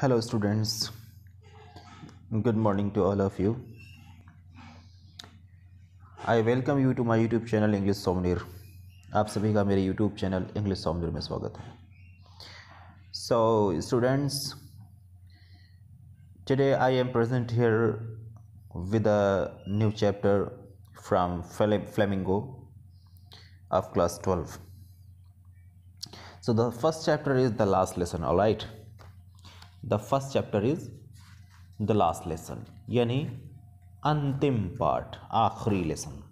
hello students good morning to all of you i welcome you to my youtube channel english souvenir aap sabhi ka mere youtube channel english souvenir mein swagat hai so students today i am present here with a new chapter from Flamengo of class 12 so the first chapter is the last lesson all right the first chapter is the last lesson यानी अंतिम part आखिरी lesson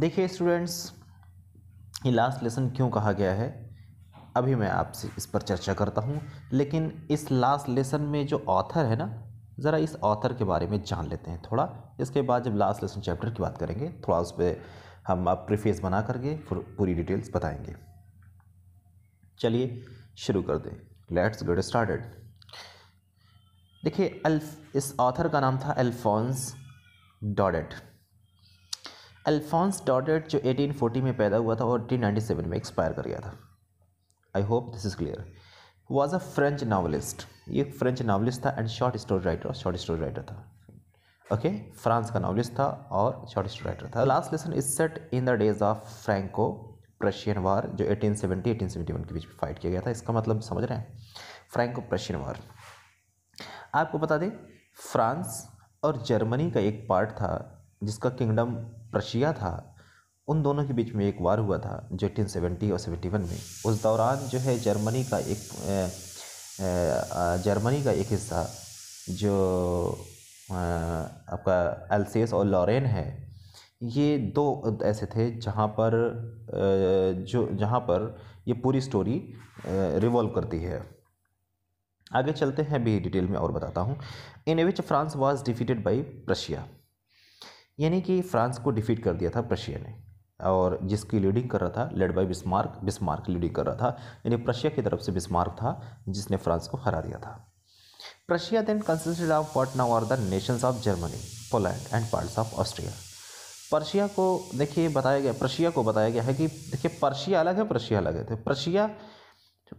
देखिए students ये last lesson क्यों कहा गया है अभी मैं आपसे इस पर चर्चा करता हूँ लेकिन इस लास्ट लेसन में जो ऑथर है ना ज़रा इस ऑथर के बारे में जान लेते हैं थोड़ा इसके बाद जब लास्ट लेसन चैप्टर की बात करेंगे थोड़ा उस पर हम आप प्रीफेस बना करके पूरी डिटेल्स बताएंगे चलिए शुरू कर दें लेट्स गेट स्टार्टेड देखिए अल्फ इस ऑथर का नाम था अल्फोंस डॉडेट अल्फोंस डॉडेट जो 1840 में पैदा हुआ था और 1897 में एक्सपायर कर गया था I hope this is clear was a French novelist ये फ्रेंच नावलिस्ट था and short story writer short story writer था ओके फ्रांस का नावलिस्ट था और शॉर्ट स्टोरी राइटर था last lesson is set in the days of Franco Prussian war जो 1870 1871 के बीच में फाइट किया गया था इसका मतलब समझ रहे हैं फ्रैंको प्रशियन वार आपको बता दें फ्रांस और जर्मनी का एक पार्ट था जिसका किंगडम प्रशिया था उन दोनों के बीच में एक वार हुआ था जो 1870 और 71 में उस दौरान जो है जर्मनी का एक जर्मनी का एक हिस्सा जो आपका एल्सेस और लॉरेन है ये दो ऐसे थे जहाँ पर जो जहाँ पर ये पूरी स्टोरी रिवॉल्व करती है आगे चलते हैं भी डिटेल में और बताता हूँ in which France was defeated by Prussia यानी कि फ्रांस को डिफीट कर दिया था प्रशिया ने और जिसकी लीडिंग कर रहा था led by Bismarck Bismarck leading कर रहा था यानी प्रशिया की तरफ से बिस्मार्क था जिसने फ्रांस को हरा दिया था Prussia then consisted of what now are the nations of Germany Poland and parts of Austria Persia को देखिए बताया गया प्रशिया को बताया गया है कि देखिए पर्शिया अलग है प्रशिया अलग है तो प्रशिया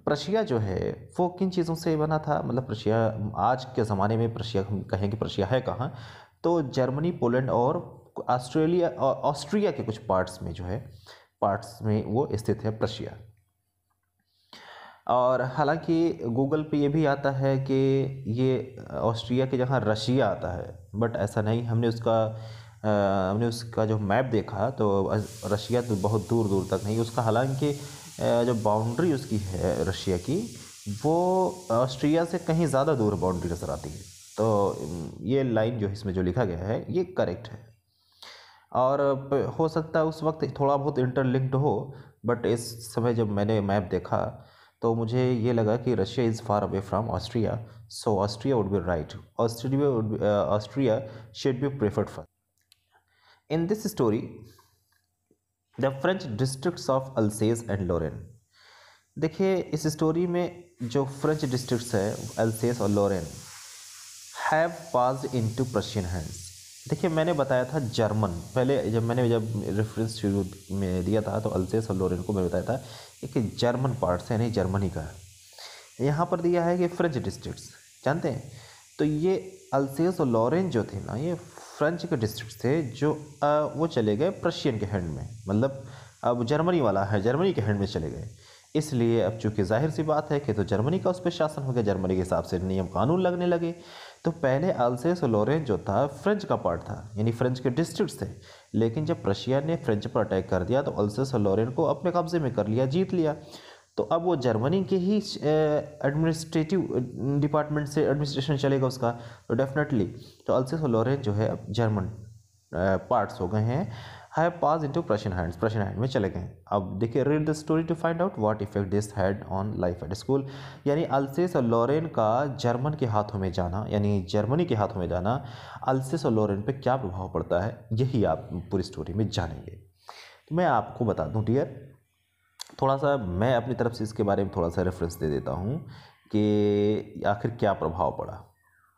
प्रशिया जो है वो किन चीज़ों से बना था मतलब प्रशिया आज के ज़माने में प्रशिया हम कहें कि प्रशिया है कहाँ तो जर्मनी पोलैंड और ऑस्ट्रेलिया ऑस्ट्रिया के कुछ पार्ट्स में जो है पार्ट्स में वो स्थित है प्रशिया और हालांकि गूगल पे ये भी आता है कि ये ऑस्ट्रिया के जहाँ रशिया आता है बट ऐसा नहीं हमने उसका हमने उसका जो मैप देखा तो रशिया तो बहुत दूर दूर तक नहीं उसका हालांकि जो बाउंड्री उसकी है रशिया की वो ऑस्ट्रिया से कहीं ज़्यादा दूर बाउंड्री नज़र आती है तो ये लाइन जो इसमें जो लिखा गया है ये करेक्ट है और हो सकता है उस वक्त थोड़ा बहुत इंटरलिंक्ड हो बट इस समय जब मैंने मैप देखा तो मुझे ये लगा कि Russia is far away from Austria so Austria would be right Austria Austria should be preferred for In this story, the French district of Alsace and Lorraine देखिए इस स्टोरी में जो फ्रेंच डिस्ट्रिक्ट्स है अल्सेस और Lorraine have pass in to Prussian hands देखिए मैंने बताया था जर्मन पहले जब मैंने जब रेफरेंस शुरू में दिया था तो अल्सेस और लोरेन को मैंने बताया था एक जर्मन पार्ट से यानी जर्मनी का है यहाँ पर दिया है कि फ्रेंच डिस्ट्रिक्ट जानते हैं तो ये अल्सेस और लोरेन जो थे ना ये फ्रेंच के डिस्ट्रिक्ट थे जो आ, वो चले गए प्रशियन के हैंड में मतलब अब जर्मनी वाला है जर्मनी के हैंड में चले गए इसलिए अब चूंकि जाहिर सी बात है कि तो जर्मनी का उस पर शासन हो गया जर्मनी के हिसाब से नियम कानून लगने लगे तो पहले आलसेस और जो था फ्रेंच का पार्ट था यानी फ्रेंच के डिस्ट्रिक्ट थे लेकिन जब प्रशिया ने फ्रेंच पर अटैक कर दिया तो अल्सेस और को अपने कब्जे में कर लिया जीत लिया तो अब वो जर्मनी के ही एडमिनिस्ट्रेटिव डिपार्टमेंट से एडमिनिस्ट्रेशन चलेगा उसका तो डेफिनेटली तो अल्सेस और लॉरेंस जो है अब जर्मन पार्ट्स हो गए हैं have pass into Prussian hands Prussian hand में चले गए अब देखिए read the story to find out what effect this had on life at school यानी अल्सेस और लॉरेन का जर्मन के हाथों में जाना यानी जर्मनी के हाथों में जाना अल्सेस और लॉरेन पे क्या प्रभाव पड़ता है यही आप पूरी स्टोरी में जानेंगे तो मैं आपको बता दूँ डियर थोड़ा सा मैं अपनी तरफ से इसके बारे में थोड़ा सा रेफरेंस दे देता हूँ कि आखिर क्या प्रभाव पड़ा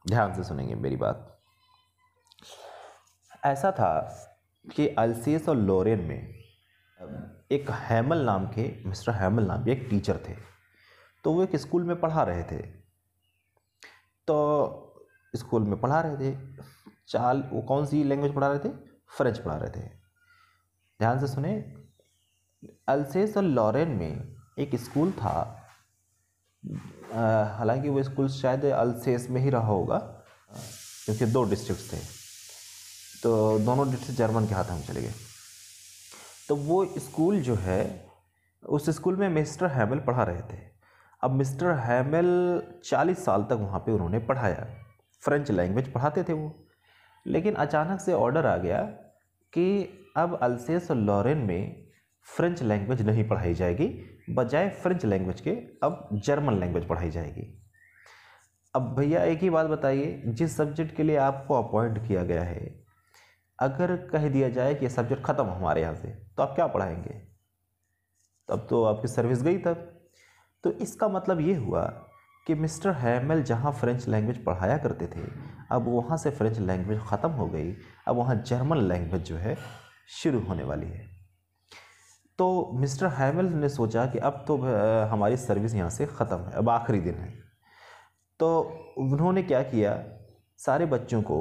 ध्यान से सुनेंगे मेरी बात ऐसा था कि अल्सेस और लोरेन में एक हैमल नाम के मिस्टर हैमल नाम के एक टीचर थे तो वो एक स्कूल में पढ़ा रहे थे तो स्कूल में पढ़ा रहे थे चाल वो कौन सी लैंग्वेज पढ़ा रहे थे फ्रेंच पढ़ा रहे थे ध्यान से सुने अल्सेस और लॉरेन में एक स्कूल था हालांकि वो स्कूल शायद अल्सेस में ही रहा होगा क्योंकि दो डिस्ट्रिक्ट थे तो दोनों डिस्ट्रिक्ट जर्मन के हाथ में चले गए तो वो स्कूल जो है उस स्कूल में मिस्टर हैमल पढ़ा रहे थे अब मिस्टर हैमल चालीस साल तक वहाँ पे उन्होंने पढ़ाया फ्रेंच लैंग्वेज पढ़ाते थे वो लेकिन अचानक से ऑर्डर आ गया कि अब अल्सेस और लॉरेन में फ्रेंच लैंग्वेज नहीं पढ़ाई जाएगी बजाय फ्रेंच लैंग्वेज के अब जर्मन लैंग्वेज पढ़ाई जाएगी अब भैया एक ही बात बताइए जिस सब्जेक्ट के लिए आपको अपॉइंट किया गया है अगर कह दिया जाए कि ये सब्जेक्ट ख़त्म हमारे यहाँ से तो आप क्या पढ़ाएंगे तब तो आपकी सर्विस गई तब तो इसका मतलब ये हुआ कि मिस्टर हैमल जहाँ फ्रेंच लैंग्वेज पढ़ाया करते थे अब वहाँ से फ्रेंच लैंग्वेज ख़त्म हो गई अब वहाँ जर्मन लैंग्वेज जो है शुरू होने वाली है तो मिस्टर हैमल ने सोचा कि अब तो हमारी सर्विस यहाँ से ख़त्म है अब आखिरी दिन है तो उन्होंने क्या किया सारे बच्चों को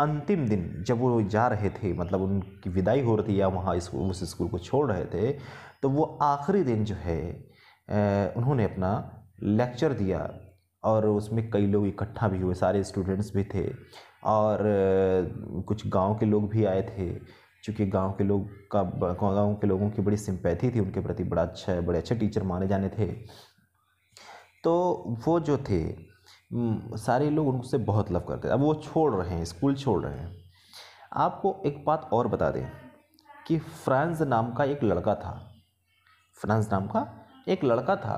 अंतिम दिन जब वो जा रहे थे मतलब उनकी विदाई हो रही थी या वहाँ इस उस स्कूल को छोड़ रहे थे तो वो आखिरी दिन जो है उन्होंने अपना लेक्चर दिया और उसमें कई लोग इकट्ठा भी हुए सारे स्टूडेंट्स भी थे और कुछ गांव के लोग भी आए थे चूँकि गांव के लोग का गांव के लोगों की बड़ी सिंपैथी थी उनके प्रति बड़ा अच्छा बड़े अच्छे टीचर माने जाने थे तो वो जो थे सारे लोग उनसे बहुत लव करते अब वो छोड़ रहे हैं स्कूल छोड़ रहे हैं आपको एक बात और बता दें कि फ्रांस नाम का एक लड़का था फ्रांस नाम का एक लड़का था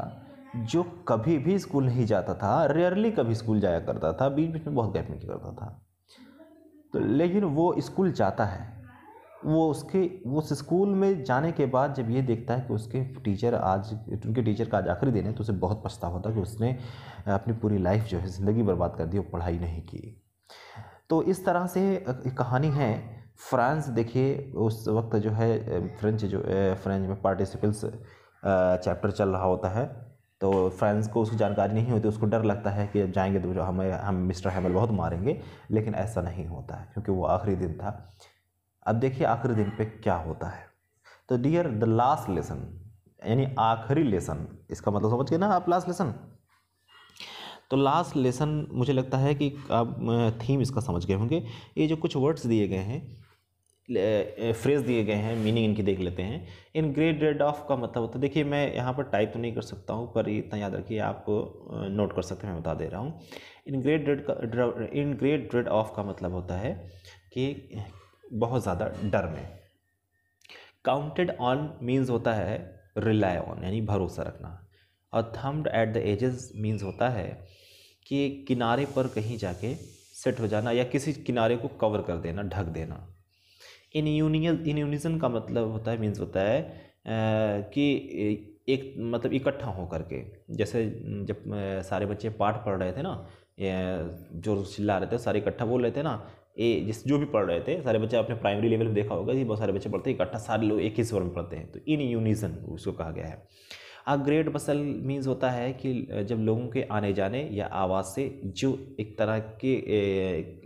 जो कभी भी स्कूल नहीं जाता था रेयरली कभी स्कूल जाया करता था बीच बीच में बहुत गैप नहीं करता था तो लेकिन वो स्कूल जाता है वो उसके उस स्कूल में जाने के बाद जब ये देखता है कि उसके टीचर आज उनके टीचर का आज आखिरी दिन है तो उसे बहुत पछता होता है कि उसने अपनी पूरी लाइफ जो है ज़िंदगी बर्बाद कर दी और पढ़ाई नहीं की तो इस तरह से कहानी है फ्रांस देखिए उस वक्त जो है फ्रेंच जो फ्रेंच में पार्टिसिपल्स चैप्टर चल रहा होता है तो फ्रेंड्स को उसकी जानकारी नहीं होती उसको डर लगता है कि जब जाएंगे तो हमें हम मिस्टर हैमल बहुत मारेंगे लेकिन ऐसा नहीं होता है क्योंकि वो आखिरी दिन था अब देखिए आखिरी दिन पे क्या होता है तो डियर द लास्ट लेसन यानी आखिरी लेसन इसका मतलब समझ गए ना आप लास्ट लेसन तो लास्ट लेसन मुझे लगता है कि आप थीम इसका समझ गए होंगे ये जो कुछ वर्ड्स दिए गए हैं फ्रेज दिए गए हैं मीनिंग इनकी देख लेते हैं इन ग्रेट रेड ऑफ का मतलब होता है देखिए मैं यहाँ पर टाइप तो नहीं कर सकता हूँ पर इतना याद रखिए आप नोट कर सकते हैं मैं बता दे रहा हूँ इन ग्रेट रेड का इन ग्रेट रेड ऑफ का मतलब होता है कि बहुत ज़्यादा डर में काउंटेड ऑन मीन्स होता है रिलाय ऑन यानी भरोसा रखना और thumbed at the edges means होता है कि किनारे पर कहीं जाके सेट हो जाना या किसी किनारे को कवर कर देना ढक देना इन यूनियन इन यूनिजन का मतलब होता है मीन्स होता है कि एक मतलब इकट्ठा हो करके जैसे जब सारे बच्चे पाठ पढ़ रहे थे ना जो चिल्ला रहे थे सारे इकट्ठा बोल रहे थे ना ए जिस जो भी पढ़ रहे थे सारे बच्चे आपने प्राइमरी लेवल में देखा होगा कि बहुत सारे बच्चे पढ़ते हैं इकट्ठा सारे लोग एक ही स्वर में पढ़ते हैं तो इन यूनिजन उसको कहा गया है आ ग्रेट बसल मीन्स होता है कि जब लोगों के आने जाने या आवाज़ से जो एक तरह के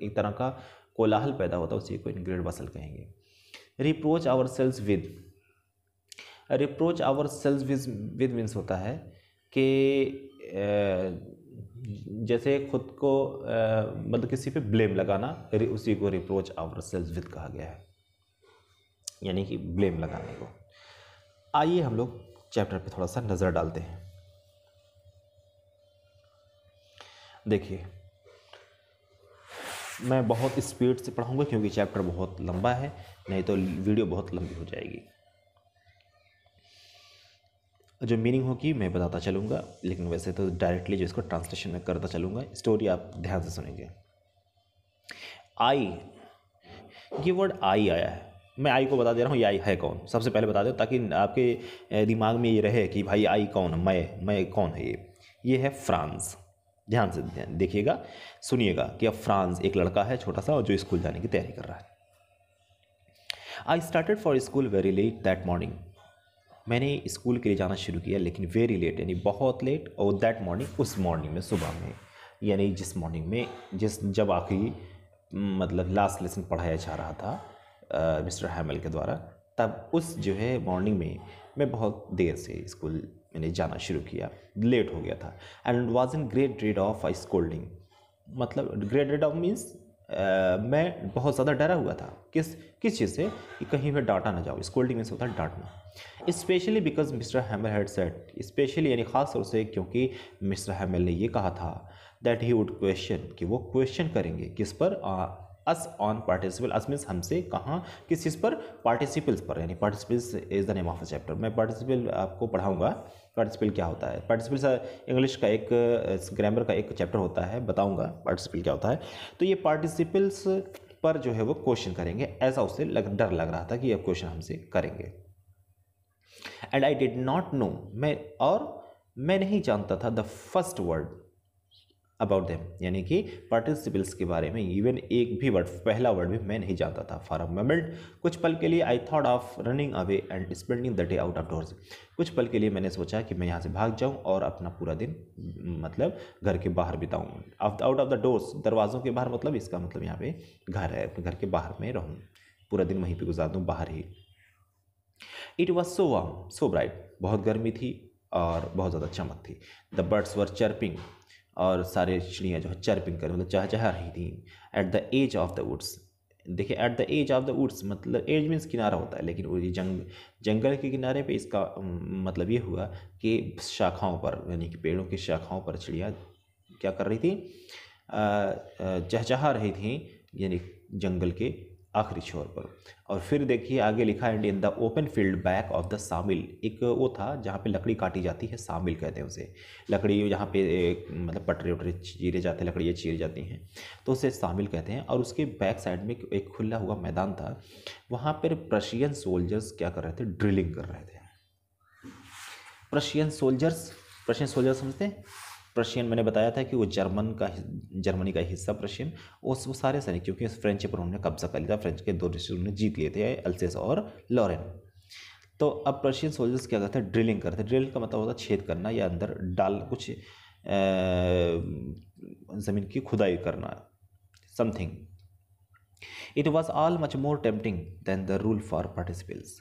एक तरह का कोलाहल पैदा होता है उसी को इन ग्रेट बसल कहेंगे reproach ourselves with reproach ourselves with with means होता है कि जैसे खुद को मतलब किसी पे ब्लेम लगाना उसी को रिप्रोच आवर सेल्फ विद कहा गया है यानी कि ब्लेम लगाने को आइए हम लोग चैप्टर पे थोड़ा सा नज़र डालते हैं देखिए मैं बहुत स्पीड से पढ़ाऊंगा क्योंकि चैप्टर बहुत लंबा है नहीं तो वीडियो बहुत लंबी हो जाएगी जो मीनिंग होगी मैं बताता चलूँगा लेकिन वैसे तो डायरेक्टली जो इसको ट्रांसलेशन में करता चलूँगा स्टोरी आप ध्यान से सुनेंगे आई ये वर्ड आई आया है मैं आई को बता दे रहा हूँ ये आई है कौन सबसे पहले बता दो ताकि आपके दिमाग में ये रहे कि भाई आई कौन है मैं मैं कौन है ये ये है फ्रांस ध्यान से ध्यान देखिएगा सुनिएगा कि अब फ्रांस एक लड़का है छोटा सा और जो स्कूल जाने की तैयारी कर रहा है I started for school very late that morning मैंने स्कूल के लिए जाना शुरू किया लेकिन वेरी लेट यानी बहुत लेट और दैट मॉर्निंग उस मॉर्निंग में सुबह में यानी जिस मॉर्निंग में जिस जब आखिरी मतलब लास्ट लेसन पढ़ाया जा रहा था आ, मिस्टर हैमल के द्वारा तब उस जो है मॉर्निंग में मैं बहुत देर से स्कूल मैंने जाना शुरू किया लेट हो गया था and was in great dread of I scolding मतलब ग्रेट रेड ऑफ मीन्स मैं बहुत ज़्यादा डरा हुआ था किस किस चीज़ से कि कहीं मैं डांटा ना जाऊँ स्कोल्डिंग में से होता है डांटना specially because mister Hamel had set specially यानी ख़ास तौर से क्योंकि मिस्टर हैमल ने ये कहा था दैट ही वुड क्वेश्चन कि वो क्वेश्चन करेंगे किस पर आ, us on participle us means हमसे कहाँ किस चीज़ पर पार्टिसिपल्स पर यानी participles is the name of a chapter मैं पार्टिसिपल आपको पढ़ाऊँगा पार्टिसिपल क्या होता है पार्टिसिपल इंग्लिश का एक ग्रामर का एक चैप्टर होता है बताऊँगा पार्टिसिपल क्या होता है तो ये पार्टिसिपल्स पर जो है वो क्वेश्चन करेंगे ऐसा उसे लग डर लग रहा था कि ये क्वेश्चन हमसे करेंगे and I did not know मैं और मैं नहीं जानता था the first word about them यानी कि पार्टिसिपल्स के बारे में इवन एक भी वर्ड पहला वर्ड भी मैं नहीं जानता था फॉर अ मोमेंट कुछ पल के लिए I thought of running away and spending the day out of doors कुछ पल के लिए मैंने सोचा कि मैं यहाँ से भाग जाऊँ और अपना पूरा दिन मतलब घर के बाहर बिताऊँ आउट ऑफ द डोर्स दरवाज़ों के बाहर मतलब इसका मतलब यहाँ पे घर है अपने घर के बाहर में रहूँ पूरा दिन वहीं पर गुजार दूँ बाहर ही it was so warm so bright बहुत गर्मी थी और बहुत ज़्यादा चमक थी द बर्ड्स वर चर्पिंग और सारे चिड़ियाँ जो है चर्पिंग कर मतलब चह चह रही थी at the edge of the woods देखिए at the edge of the woods मतलब एज मीन्स किनारा होता है लेकिन वो जंग जंगल के किनारे पे इसका मतलब ये हुआ कि शाखाओं पर यानी कि पेड़ों की शाखाओं पर चिड़िया क्या कर रही थी चहचहा रही थी यानी जंगल के आखिरी छोर पर और फिर देखिए आगे लिखा है in the open field back of the sawmill एक वो था जहाँ पे लकड़ी काटी जाती है सामिल कहते हैं उसे लकड़ी जहाँ पे मतलब पटरे वटरे चीरे जाते हैं लकड़ियाँ चीर जाती हैं तो उसे सामिल कहते हैं और उसके बैक साइड में एक खुला हुआ मैदान था वहाँ पर प्रशियन सोल्जर्स क्या कर रहे थे ड्रिलिंग कर रहे थे प्रशियन सोल्जर्स प्रशियन सोल्जर्स समझते हैं प्रशियन मैंने बताया था कि वो जर्मन का जर्मनी का हिस्सा प्रशियन उस वो सारे सैनिक क्योंकि फ्रेंच पर उन्होंने कब्जा कर लिया था फ्रेंच के दो डिस्ट्रिक्ट उन्होंने जीत लिए थे अल्सेस और लॉरेन तो अब प्रशियन सोल्जर्स क्या करते हैं ड्रिलिंग करते हैं ड्रिल का मतलब होता है छेद करना या अंदर डाल कुछ ज़मीन की खुदाई करना something it was all much more tempting than the rule for participants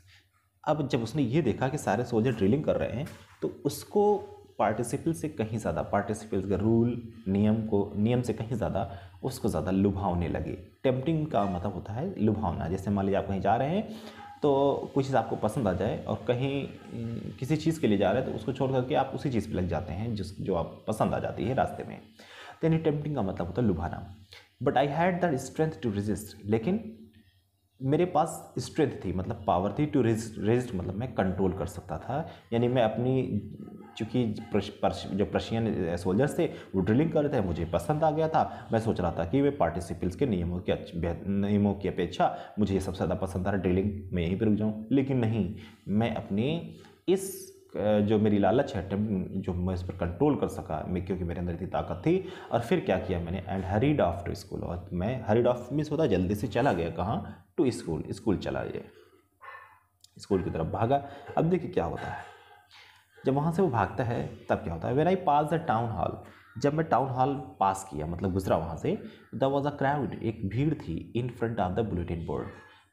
अब जब उसने ये देखा कि सारे सोल्जर ड्रिलिंग कर रहे हैं तो उसको पार्टिसिपल से कहीं ज़्यादा पार्टिसिपल के रूल नियम को नियम से कहीं ज़्यादा उसको ज़्यादा लुभावने लगे टेम्पटिंग का मतलब होता है लुभावना जैसे मान लीजिए आप कहीं जा रहे हैं तो कोई चीज़ आपको पसंद आ जाए और कहीं किसी चीज़ के लिए जा रहे हैं तो उसको छोड़ करके आप उसी चीज़ पर लग जाते हैं जिस जो आप पसंद आ जाती है रास्ते में तो यानी टेम्पटिंग का मतलब होता है लुभाना but I had that strength to resist लेकिन मेरे पास स्ट्रेंथ थी मतलब पावर थी टू रेजिस्ट रेजिस्ट मतलब मैं कंट्रोल कर सकता था यानी मैं अपनी चूँकि जो प्रशियन सोल्जर्स थे वो ड्रिलिंग कर रहे थे मुझे पसंद आ गया था मैं सोच रहा था कि वे पार्टिसिपल्स के नियमों की नियमों की अपेक्षा मुझे ये सबसे ज़्यादा पसंद आ रहा ड्रिलिंग मैं यहीं पर रुक जाऊँ लेकिन नहीं मैं अपने इस जो मेरी लालच है जो मैं इस पर कंट्रोल कर सका मैं क्योंकि मेरे अंदर इतनी ताकत थी और फिर क्या किया मैंने and hurried off to school और मैं हरीड ऑफ मिस होता जल्दी से चला गया कहाँ टू स्कूल स्कूल चला गया स्कूल की तरफ भागा अब देखिए क्या होता है जब वहाँ से वो भागता है तब क्या होता है when I pass the town hall जब मैं टाउन हॉल पास किया मतलब गुजरा वहाँ से द वॉज अ क्राउड एक भीड़ थी in front of the bulletin board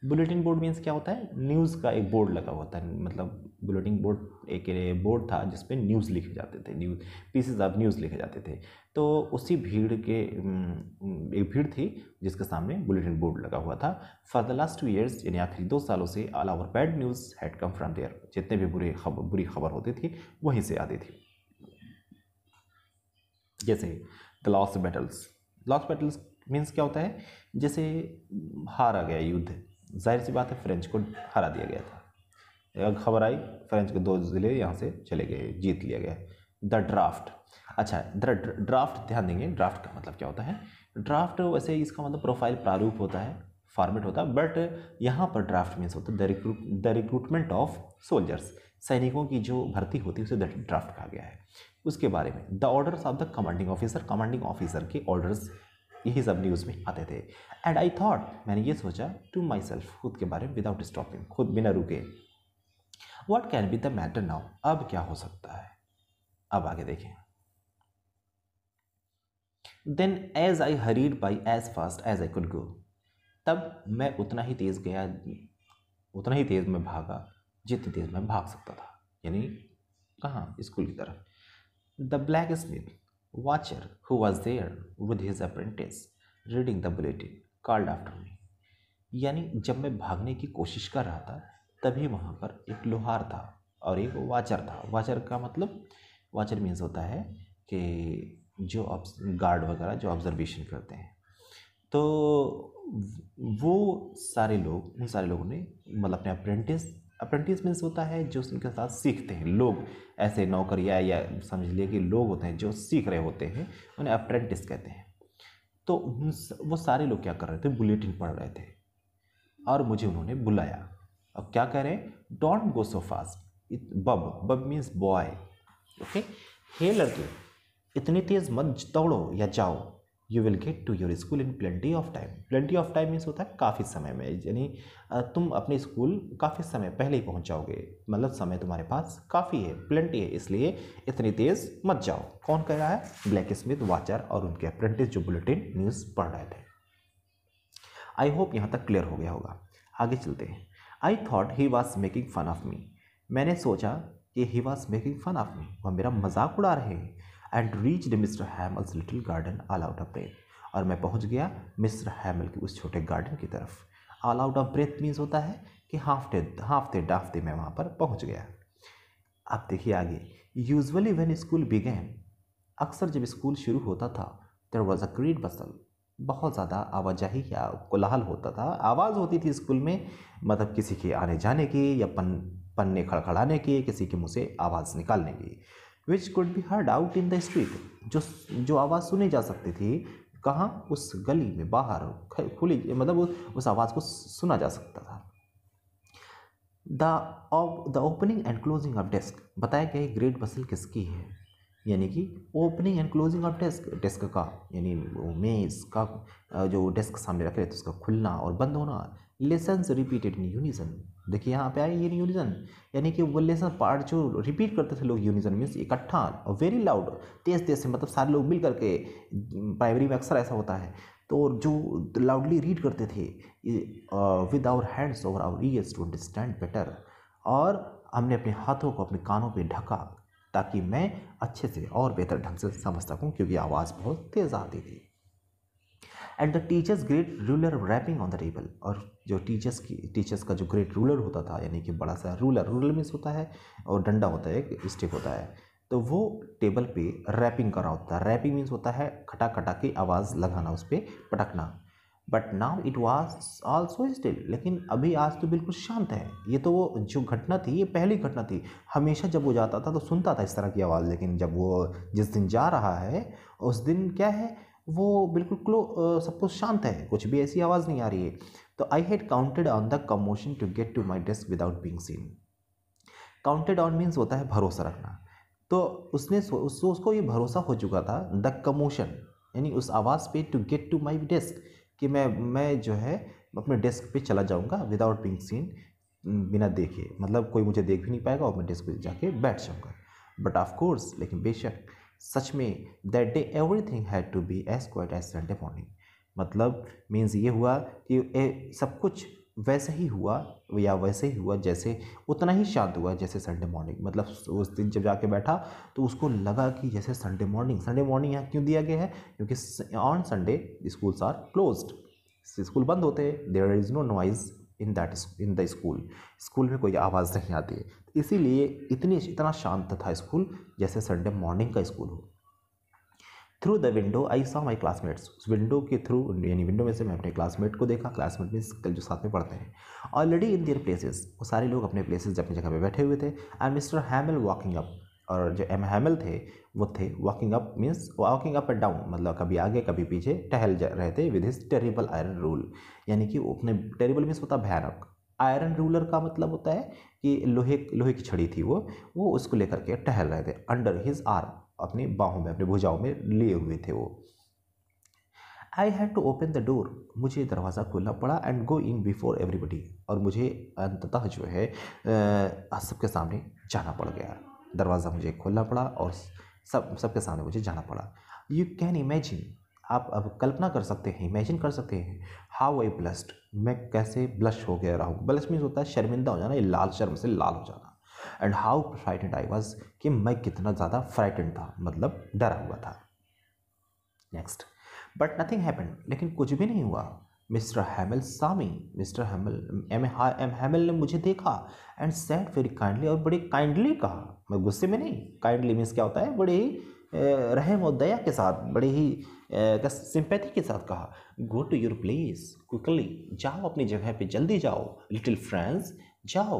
bulletin board means क्या होता है न्यूज़ का एक बोर्ड लगा हुआ था मतलब बुलेटिन बोर्ड एक बोर्ड था जिसपे न्यूज़ लिखे जाते थे न्यूज़ पीसेज ऑफ न्यूज़ लिखे जाते थे तो उसी भीड़ के एक भीड़ थी जिसके सामने बुलेटिन बोर्ड लगा हुआ था for the last two years यानी आखिरी दो सालों से all our bad news had come from there जितने भी बुरे खबर बुरी खबर होती थी वहीं से आती थी जैसे the lost battles lost battles means क्या होता है जैसे हारा गया युद्ध जाहिर सी बात है फ्रेंच को हरा दिया गया था खबर आई फ्रेंच के दो ज़िले यहाँ से चले गए जीत लिया गया द ड्राफ्ट अच्छा द ड्राफ्ट ध्यान देंगे ड्राफ्ट का मतलब क्या होता है ड्राफ्ट वैसे इसका मतलब प्रोफाइल प्रारूप होता है फॉर्मेट होता है बट यहाँ पर ड्राफ्ट मीन्स होता है the the recruitment of soldiers सैनिकों की जो भर्ती होती है उसे ड्राफ्ट कहा गया है उसके बारे में the orders of the commanding officer commanding officer के ऑर्डर्स यही सब न्यूज़ में आते थे एंड आई थॉट मैंने ये सोचा टू माई सेल्फ खुद के बारे में विदाउट स्टॉपिंग खुद बिना रुके what can be the matter now अब क्या हो सकता है अब आगे देखें then as I hurried by as fast as I could go तब मैं उतना ही तेज़ गया उतना ही तेज़ में भागा जितनी तेज़ मैं भाग सकता था यानी कहाँ स्कूल की तरफ the blacksmith Wachter who was there with his apprentice reading the bulletin called after me यानी जब मैं भागने की कोशिश कर रहा था तभी वहाँ पर एक लोहार था और एक वाचर था वाचर का मतलब वाचर मीन्स होता है कि जो गार्ड वगैरह जो ऑब्जर्वेशन करते हैं तो वो सारे लोग उन सारे लोगों ने मतलब अपने अप्रेंटिस अप्रेंटिस मीन्स होता है जो उनके साथ सीखते हैं लोग ऐसे नौकरिया या समझ लिए कि लोग होते हैं जो सीख रहे होते हैं उन्हें अप्रेंटिस कहते हैं तो वो सारे लोग क्या कर रहे थे बुलेटिन पढ़ रहे थे और मुझे उन्होंने बुलाया और क्या कह रहे हैं डोंट गो सो फास्ट इत बब बब मीन्स बॉय ओके हे लड़के इतनी तेज़ मत दौड़ो या जाओ you will get to your school in plenty of time plenty of time means होता है काफ़ी समय में यानी तुम अपने स्कूल काफ़ी समय पहले ही पहुँच जाओगे मतलब समय तुम्हारे पास काफ़ी है प्लेंटी है इसलिए इतनी तेज़ मत जाओ कौन कह रहा है ब्लैक स्मिथ वाचर और उनके अप्रेंटिस जो बुलेटिन न्यूज़ पढ़ रहे थे आई होप यहाँ तक क्लियर हो गया होगा आगे चलते हैं I thought he was making fun of me मैंने सोचा कि he was making fun of me वह मेरा मजाक उड़ा रहे हैं and reach the mister Hamel's little garden all out of breath और मैं पहुंच गया मिस्टर हैमल के उस छोटे गार्डन की तरफ all out of breath means होता है कि हाफते हाफते डाफते मैं वहाँ पर पहुँच गया अब देखिए आगे यूजली वेन स्कूल बिगैन अक्सर जब स्कूल शुरू होता था देर वॉज अ ग्रेट बसल बहुत ज़्यादा आवाजाही या कोलाहल होता था आवाज़ होती थी स्कूल में मतलब किसी के आने जाने की या पन पन्ने खड़खड़ाने की किसी के मुँह से आवाज़ निकालने की which could be heard out in the street जो जो आवाज़ सुनी जा सकती थी कहाँ उस गली में बाहर खुली मतलब उस आवाज़ को सुना जा सकता था the the opening and closing of desk बताया गया ग्रेट बसल किसकी है यानी कि opening and closing of desk desk का यानी मेज का जो डेस्क सामने रख रहे थे उसका खुलना और बंद होना लेसन्स रिपीटेड इन यूनिजन देखिए यहाँ पे आए ये यूनिजन यानी कि वो लेसन पार्ट जो रिपीट करते थे लोग यूनिजन मीन्स इकट्ठा और वेरी लाउड तेज तेज से मतलब सारे लोग मिल करके प्राइमरी में अक्सर ऐसा होता है तो जो लाउडली रीड करते थे with our hands over our ears to understand better और हमने अपने हाथों को अपने कानों पर ढका ताकि मैं अच्छे से और बेहतर ढंग से समझ सकूँ क्योंकि आवाज़ बहुत तेज़ आती थी and the teachers great ruler rapping on the table और जो टीचर्स की टीचर्स का जो ग्रेट रूलर होता था यानी कि बड़ा सा रूलर रूलर मीन्स होता है और डंडा होता है एक स्टिक होता है तो वो टेबल पे रैपिंग करा होता है रैपिंग मीन्स होता है खटा खटा की आवाज़ लगाना उस पर पटकना but now it was all so still लेकिन अभी आज तो बिल्कुल शांत है ये तो वो जो घटना थी ये पहली घटना थी हमेशा जब वो जाता था तो सुनता था इस तरह की आवाज़ लेकिन जब वो जिस दिन जा रहा है उस दिन क्या है वो बिल्कुल क्लो सब कुछ शांत है कुछ भी ऐसी आवाज़ नहीं आ रही है तो I had counted on the commotion to get to my desk without being seen counted on means होता है भरोसा रखना तो उसने उस, उसको ये भरोसा हो चुका था द कमोशन यानी उस आवाज़ पे to get to my desk कि मैं मैं जो है अपने डेस्क पे चला जाऊँगा विदाउट बींग सीन बिना देखे मतलब कोई मुझे देख भी नहीं पाएगा और मैं डेस्क पे जाके बैठ जाऊँगा बट ऑफ कोर्स लेकिन बेशक सच में that day everything had to be as quiet as Sunday morning मतलब मीन्स ये हुआ कि ए, सब कुछ वैसे ही हुआ या वैसे ही हुआ जैसे उतना ही शांत हुआ जैसे संडे मॉर्निंग मतलब उस दिन जब जाके बैठा तो उसको लगा कि जैसे संडे मॉर्निंग संडे मॉर्निंग यहाँ क्यों दिया गया है क्योंकि on Sunday schools are closed school बंद होते हैं there is no noise in that in the school school में कोई आवाज़ नहीं आती है इसीलिए इतनी इतना शांत था स्कूल जैसे संडे मॉर्निंग का स्कूल हो through the window I saw my classmates उस विंडो के थ्रू यानी विंडो में से मैं अपने क्लासमेट को देखा क्लासमेट मीन्स कल जो साथ में पढ़ते हैं ऑलरेडी इन दियर प्लेसेस वो सारे लोग अपने प्लेसेज अपनी जगह पर बैठे हुए थे and mister Hamel walking up और जो एम हैमल थे वो थे walking up means walking up and down मतलब कभी आगे कभी पीछे टहल रहे थे with his terrible iron rule यानी कि अपने टेरेबल मीन्स होता भयानक आयरन रूलर का मतलब होता है कि लोहे लोहे की छड़ी थी वो वो उसको लेकर के टहल रहे थे अंडर हिज आर्म अपनी बाहों में अपने भुजाओं में लिए हुए थे वो I had to open the door मुझे दरवाज़ा खोलना पड़ा and go in before everybody और मुझे अंततः जो है सबके सामने जाना पड़ गया दरवाज़ा मुझे खोलना पड़ा और सब सबके सामने मुझे जाना पड़ा यू कैन इमेजिन आप अब कल्पना कर सकते हैं इमेजिन कर सकते हैं हाउ आई ब्लस्ड मैं कैसे ब्लश हो गया रहा हूँ ब्लश मीन्स होता है शर्मिंदा हो जाना ये लाल शर्म से लाल हो जाना and how frightened I was कि मैं कितना ज़्यादा फ्राइटेंड था मतलब डरा हुआ था नेक्स्ट बट नथिंग हैपन लेकिन कुछ भी नहीं हुआ mister Hamel saw me mister Hamel M M Hamel ने मुझे देखा एंड सेट वेरी काइंडली और बड़े काइंडली कहा मैं गुस्से में नहीं काइंडली मीन्स क्या होता है बड़े ही रहम और दया के साथ बड़े ही सिंपैथी के साथ कहा go to your place quickly जाओ अपनी जगह पे जल्दी जाओ लिटिल फ्रेंड्स जाओ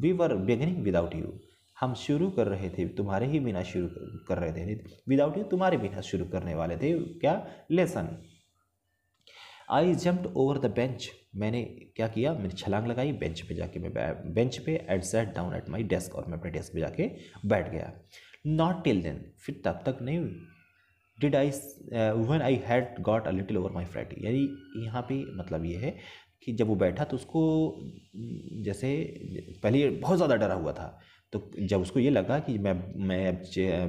we were beginning without you हम शुरू कर रहे थे तुम्हारे ही बिना शुरू कर रहे थे विदाउट यू तुम्हारे बिना शुरू करने वाले थे क्या lesson I jumped over the bench मैंने क्या किया मैंने छलांग लगाई बेंच पे जाके मैं बेंच पे at sat down at my desk और मैं अपने डेस्क पे जाके बैठ गया नॉट टिल देन फिर तब तक नहीं did I when I had got a little over my fright यानी यहाँ पे मतलब ये है कि जब वो बैठा तो उसको जैसे पहले बहुत ज़्यादा डरा हुआ था तो जब उसको ये लगा कि मैं मैं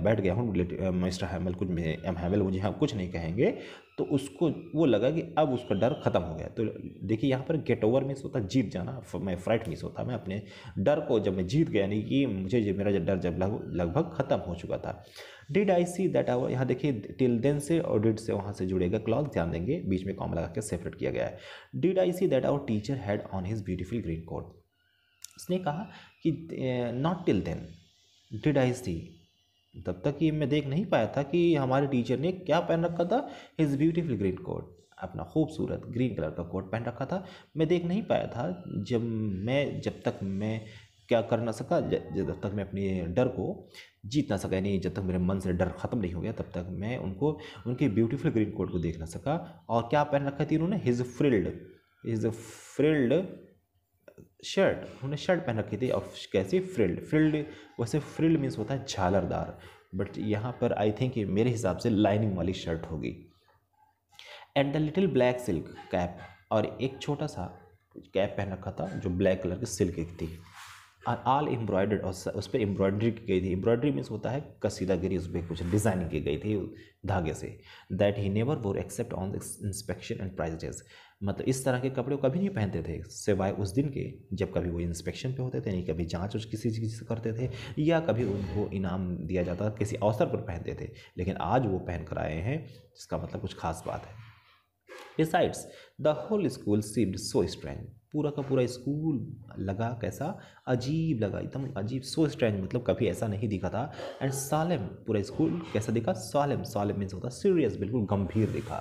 बैठ गया हूँ मिस्टर हैमल uh, कुछ एम हैमल मुझे हम कुछ नहीं कहेंगे तो उसको वो लगा कि अब उसका डर खत्म हो गया तो देखिए यहाँ पर गेट ओवर मिस होता जीत जाना मैं फ्राइट मिस होता मैं अपने डर को जब मैं जीत गया यानी कि मुझे जो मेरा डर जब लगभग ख़त्म हो चुका था did I see that our यहाँ देखिए टिल देन से और डिड से वहाँ से जुड़ेगा क्लॉक ध्यान देंगे बीच में कॉम लगा के सेपरेट किया गया है did I see that our teacher had on his beautiful green coat उसने कहा कि not till then did I see तब तक ये मैं देख नहीं पाया था कि हमारे टीचर ने क्या पहन रखा था हिज ब्यूटीफुल ग्रीन कोट अपना खूबसूरत ग्रीन कलर का कोट पहन रखा था मैं देख नहीं पाया था जब मैं जब तक मैं क्या कर ना सका जब तक मैं अपने डर को जीत ना सका यानी जब तक मेरे मन से डर ख़त्म नहीं हो गया तब तक मैं उनको उनके ब्यूटीफुल ग्रीन कोट को देख ना सका और क्या पहन रखा थी उन्होंने his frilled his frilled shirt उन्होंने शर्ट पहन रखी थी और कैसी फ्रिल्ड फ्रिल्ड वैसे फ्रिल्ड मीन्स होता है झालरदार बट यहाँ पर आई थिंक मेरे हिसाब से लाइनिंग वाली शर्ट होगी and the little black silk cap और एक छोटा सा कैप पहन रखा था जो ब्लैक कलर की सिल्क की थी और आल एम्ब्रॉयडर्ड और उस पर एम्ब्रॉयडरी की गई थी एम्ब्रॉयडरी मीन्स होता है कसीदागिरी उस पर कुछ डिज़ाइनिंग की गई थी धागे से that he never wore except on inspection and prizes मतलब इस तरह के कपड़े कभी नहीं पहनते थे सिवाय उस दिन के जब कभी वो इंस्पेक्शन पे होते थे नहीं कभी जाँच उच किसी चीज़ से करते थे या कभी उनको इनाम दिया जाता किसी अवसर पर पहनते थे लेकिन आज वो पहन कर आए हैं जिसका मतलब कुछ खास बात है besides the whole school seemed so strange पूरा का पूरा स्कूल लगा कैसा अजीब लगा एकदम अजीब सो स्ट्रेंज मतलब कभी ऐसा नहीं दिखा था एंड सालम पूरा स्कूल कैसा दिखा सालम सालम मीन्स होता सीरियस बिल्कुल गंभीर दिखा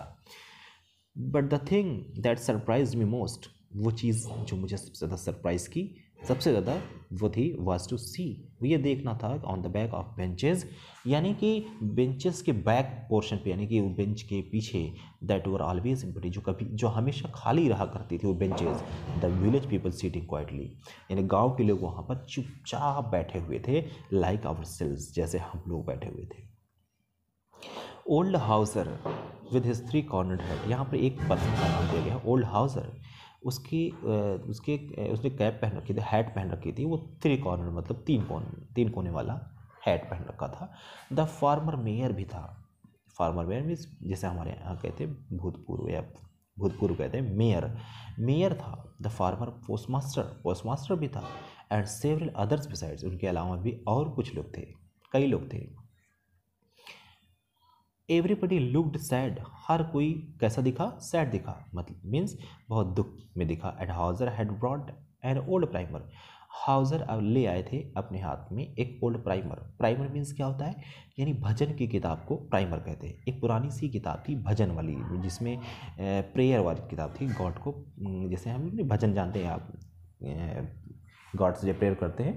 but the thing that surprise me most वो चीज़ जो मुझे सबसे ज़्यादा सरप्राइज़ की सबसे ज़्यादा वो थी वाज टू सी ये देखना था on the back of benches यानी कि बेंचेस के बैक पोर्शन पे यानी कि वो बेंच के पीछे दैट वर ऑलवेज एम्प्टी जो कभी जो हमेशा खाली रहा करती थी वो benches the village people sitting quietly यानी गांव के लोग वहाँ पर चुपचाप बैठे हुए थे लाइक आवर सेल्स जैसे हम लोग बैठे हुए थे old Hauser with his three cornered head यहाँ पर एक पर्सन का नाम दिया गया ओल्ड हाउसर उसकी उसके उसने कैप पहन रखी थी हैट पहन रखी थी वो थ्री कॉर्नर मतलब तीन कोन तीन कोने वाला हैट पहन रखा था द फार्मर मेयर भी था फार्मर मेयर मीन्स जैसे हमारे यहाँ कहते हैं भूतपूर्व या भूतपूर्व कहते हैं मेयर मेयर था the former postmaster postmaster भी था एंड सेवरल अदर्स बिसाइड्स उनके अलावा भी और कुछ लोग थे कई लोग थे एवरीबडी लुकड सैड हर कोई कैसा दिखा सैड दिखा मतलब मीन्स बहुत दुख में दिखा and Hauser had brought an old primer Hauser अब ले आए थे अपने हाथ में एक ओल्ड प्राइमर प्राइमर मीन्स क्या होता है यानी भजन की किताब को प्राइमर कहते हैं एक पुरानी सी किताब थी भजन वाली जिसमें प्रेयर वाली किताब थी गॉड को जैसे हम भजन जानते हैं आप गॉड से जब प्रेयर करते हैं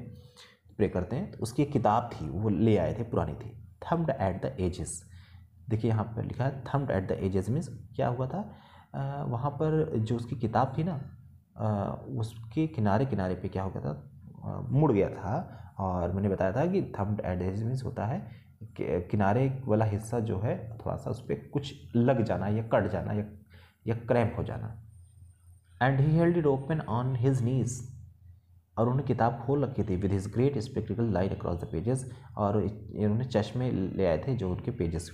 प्रे करते हैं तो उसकी एक किताब थी वो ले आए थे पुरानी थी थम्ड एट द एजेस देखिए यहाँ पर लिखा है thumbed at the edges means क्या हुआ था आ, वहाँ पर जो उसकी किताब थी ना उसके किनारे किनारे पे क्या हो गया था आ, मुड़ गया था और मैंने बताया था कि थम्ड एट एजेस मीन्स होता है कि, किनारे वाला हिस्सा जो है थोड़ा सा उस पर कुछ लग जाना या कट जाना या, या क्रैम्प हो जाना and he held it open on his knees और उन्होंने किताब खोल रखी थी with his great spectacle lying across the pages और इन्होंने चश्मे ले आए थे जो उनके पेजेस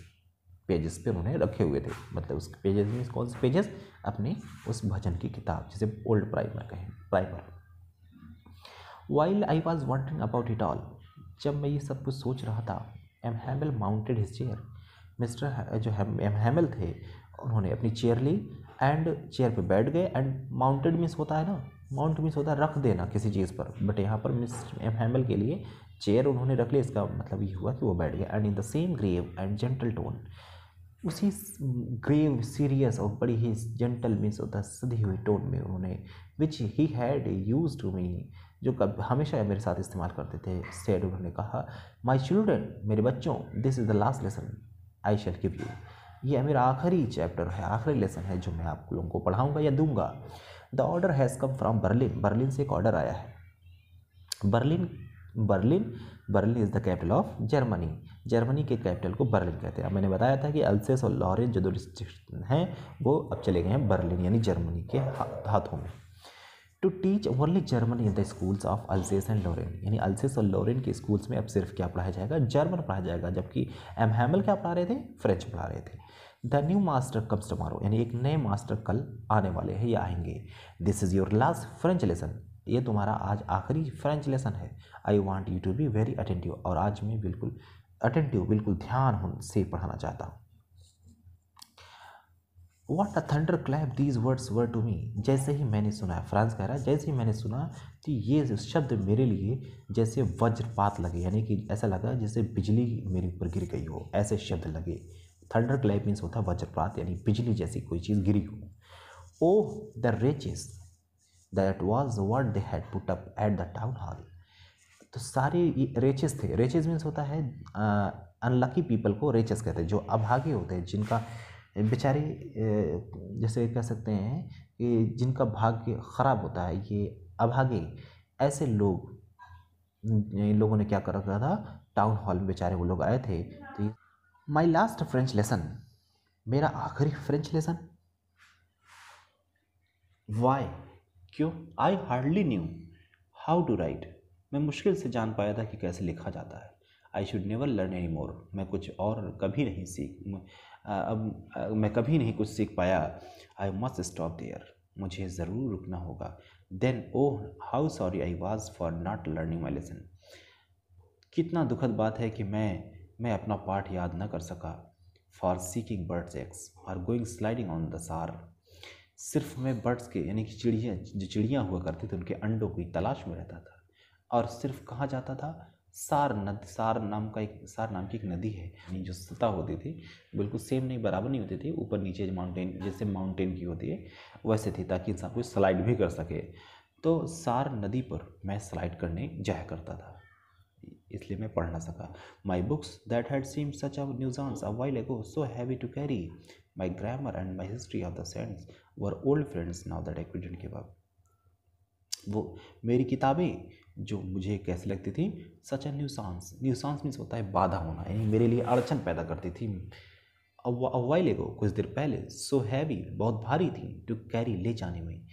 पेजेस पे उन्होंने रखे हुए थे मतलब उस पेजेस में कौन से पेजेस अपने उस भजन की किताब जिसे ओल्ड प्राइमर कहें primer while I was wanting about it all जब मैं ये सब कुछ सोच रहा था M Hamel mounted his chair mister जो एम हैमल थे उन्होंने अपनी चेयर ली एंड चेयर पे बैठ गए एंड माउंटेड मीन्स होता है ना माउंट मीन्स होता है रख देना किसी चीज़ पर बट यहाँ पर मिस एम हैमल के लिए चेयर उन्होंने रख ली इसका मतलब ये हुआ कि वो बैठ गया and in the same grave and gentle tone उसी ग्रेव सीरियस और बड़ी ही जेंटल मीन्स होता सदी हुई टोन में उन्होंने which he had use to me जो कब हमेशा मेरे साथ इस्तेमाल करते थे सेड उन्होंने कहा माई चिल्ड्रेन मेरे बच्चों this is the last lesson I shall give you ये मेरा आखिरी चैप्टर है आखिरी लेसन है जो मैं आप लोगों को पढ़ाऊँगा या दूंगा the order has come from Berlin Berlin से एक ऑर्डर आया है Berlin Berlin Berlin is the capital of Germany Germany के कैपिटल को बर्लिन कहते हैं अब मैंने बताया था कि अल्सेस और लॉरेंस जो दो डिस्ट्रिक्ट हैं वो अब चले गए हैं बर्लिन यानी जर्मनी के हाथों में to teach only German in the schools of Alsace and Lorraine यानी अल्सेस और लॉरेन के स्कूल्स में अब सिर्फ क्या पढ़ाया जाएगा जर्मन पढ़ाया जाएगा जबकि एम हैमल क्या पढ़ा रहे थे फ्रेंच पढ़ा रहे थे the new master comes tomorrow यानी एक नए मास्टर कल आने वाले हैं या आएंगे this is your last French lesson ये तुम्हारा आज आखिरी फ्रेंच लेसन है I want you to be very attentive और आज मैं बिल्कुल अटेंटिव बिल्कुल ध्यान से पढ़ाना चाहता हूँ what a thunderclap these words were to me जैसे ही मैंने सुना फ्रांस कह रहा है जैसे ही मैंने सुना कि ये शब्द मेरे लिए जैसे वज्रपात लगे यानी कि ऐसा लगा जैसे बिजली मेरे ऊपर गिर गई हो ऐसे शब्द लगे थंडर क्लैप मीन्स होता है वज्रपात यानी बिजली जैसी कोई चीज़ गिरी हो oh the wretches that was word they had put up at the town hall तो सारे रेचेस थे रेचेस मीन्स होता है अनलकी पीपल को रेचेस कहते हैं जो अभागे होते हैं जिनका बेचारे जैसे कह सकते हैं कि जिनका भाग्य ख़राब होता है ये अभागे ऐसे लोग इन लोगों ने क्या कर रखा था टाउन हॉल में बेचारे वो लोग आए थे तो माई लास्ट फ्रेंच लेसन मेरा आखिरी फ्रेंच लेसन वाई क्यों I hardly knew how to write मैं मुश्किल से जान पाया था कि कैसे लिखा जाता है I should never learn any more मैं कुछ और कभी नहीं सीख अब मैं कभी नहीं कुछ सीख पाया आई मस्ट स्टॉप देयर मुझे ज़रूर रुकना होगा then oh how sorry I was for not learning my lesson कितना दुखद बात है कि मैं मैं अपना पाठ याद न कर सका for seeking birds eggs or going sliding on the Saar सिर्फ मैं बर्ड्स के यानी कि चिड़िया जो चिड़िया हुआ करती थी उनके अंडों की तलाश में रहता था और सिर्फ कहाँ जाता था सार नद सार नाम का एक सार नाम की एक नदी है यानी जो सतह होती थी बिल्कुल सेम नहीं बराबर नहीं होती थी ऊपर नीचे माउंटेन जैसे माउंटेन की होती है वैसे थी ताकि इंसान कोई स्लाइड भी कर सके तो सार नदी पर मैं स्लाइड करने जाया करता था इसलिए मैं पढ़ ना सका my books that had seem such a nuisance a while ago so heavy to carry My grammar and my history of the saints were old friends now that I couldn't give up. वो मेरी किताबें जो मुझे कैसे लगती थी such an nuisance means होता है बाधा होना यानी मेरे लिए अड़चन पैदा करती थी अवाइले को कुछ देर पहले सो हैवी बहुत भारी थी टू कैरी ले जाने में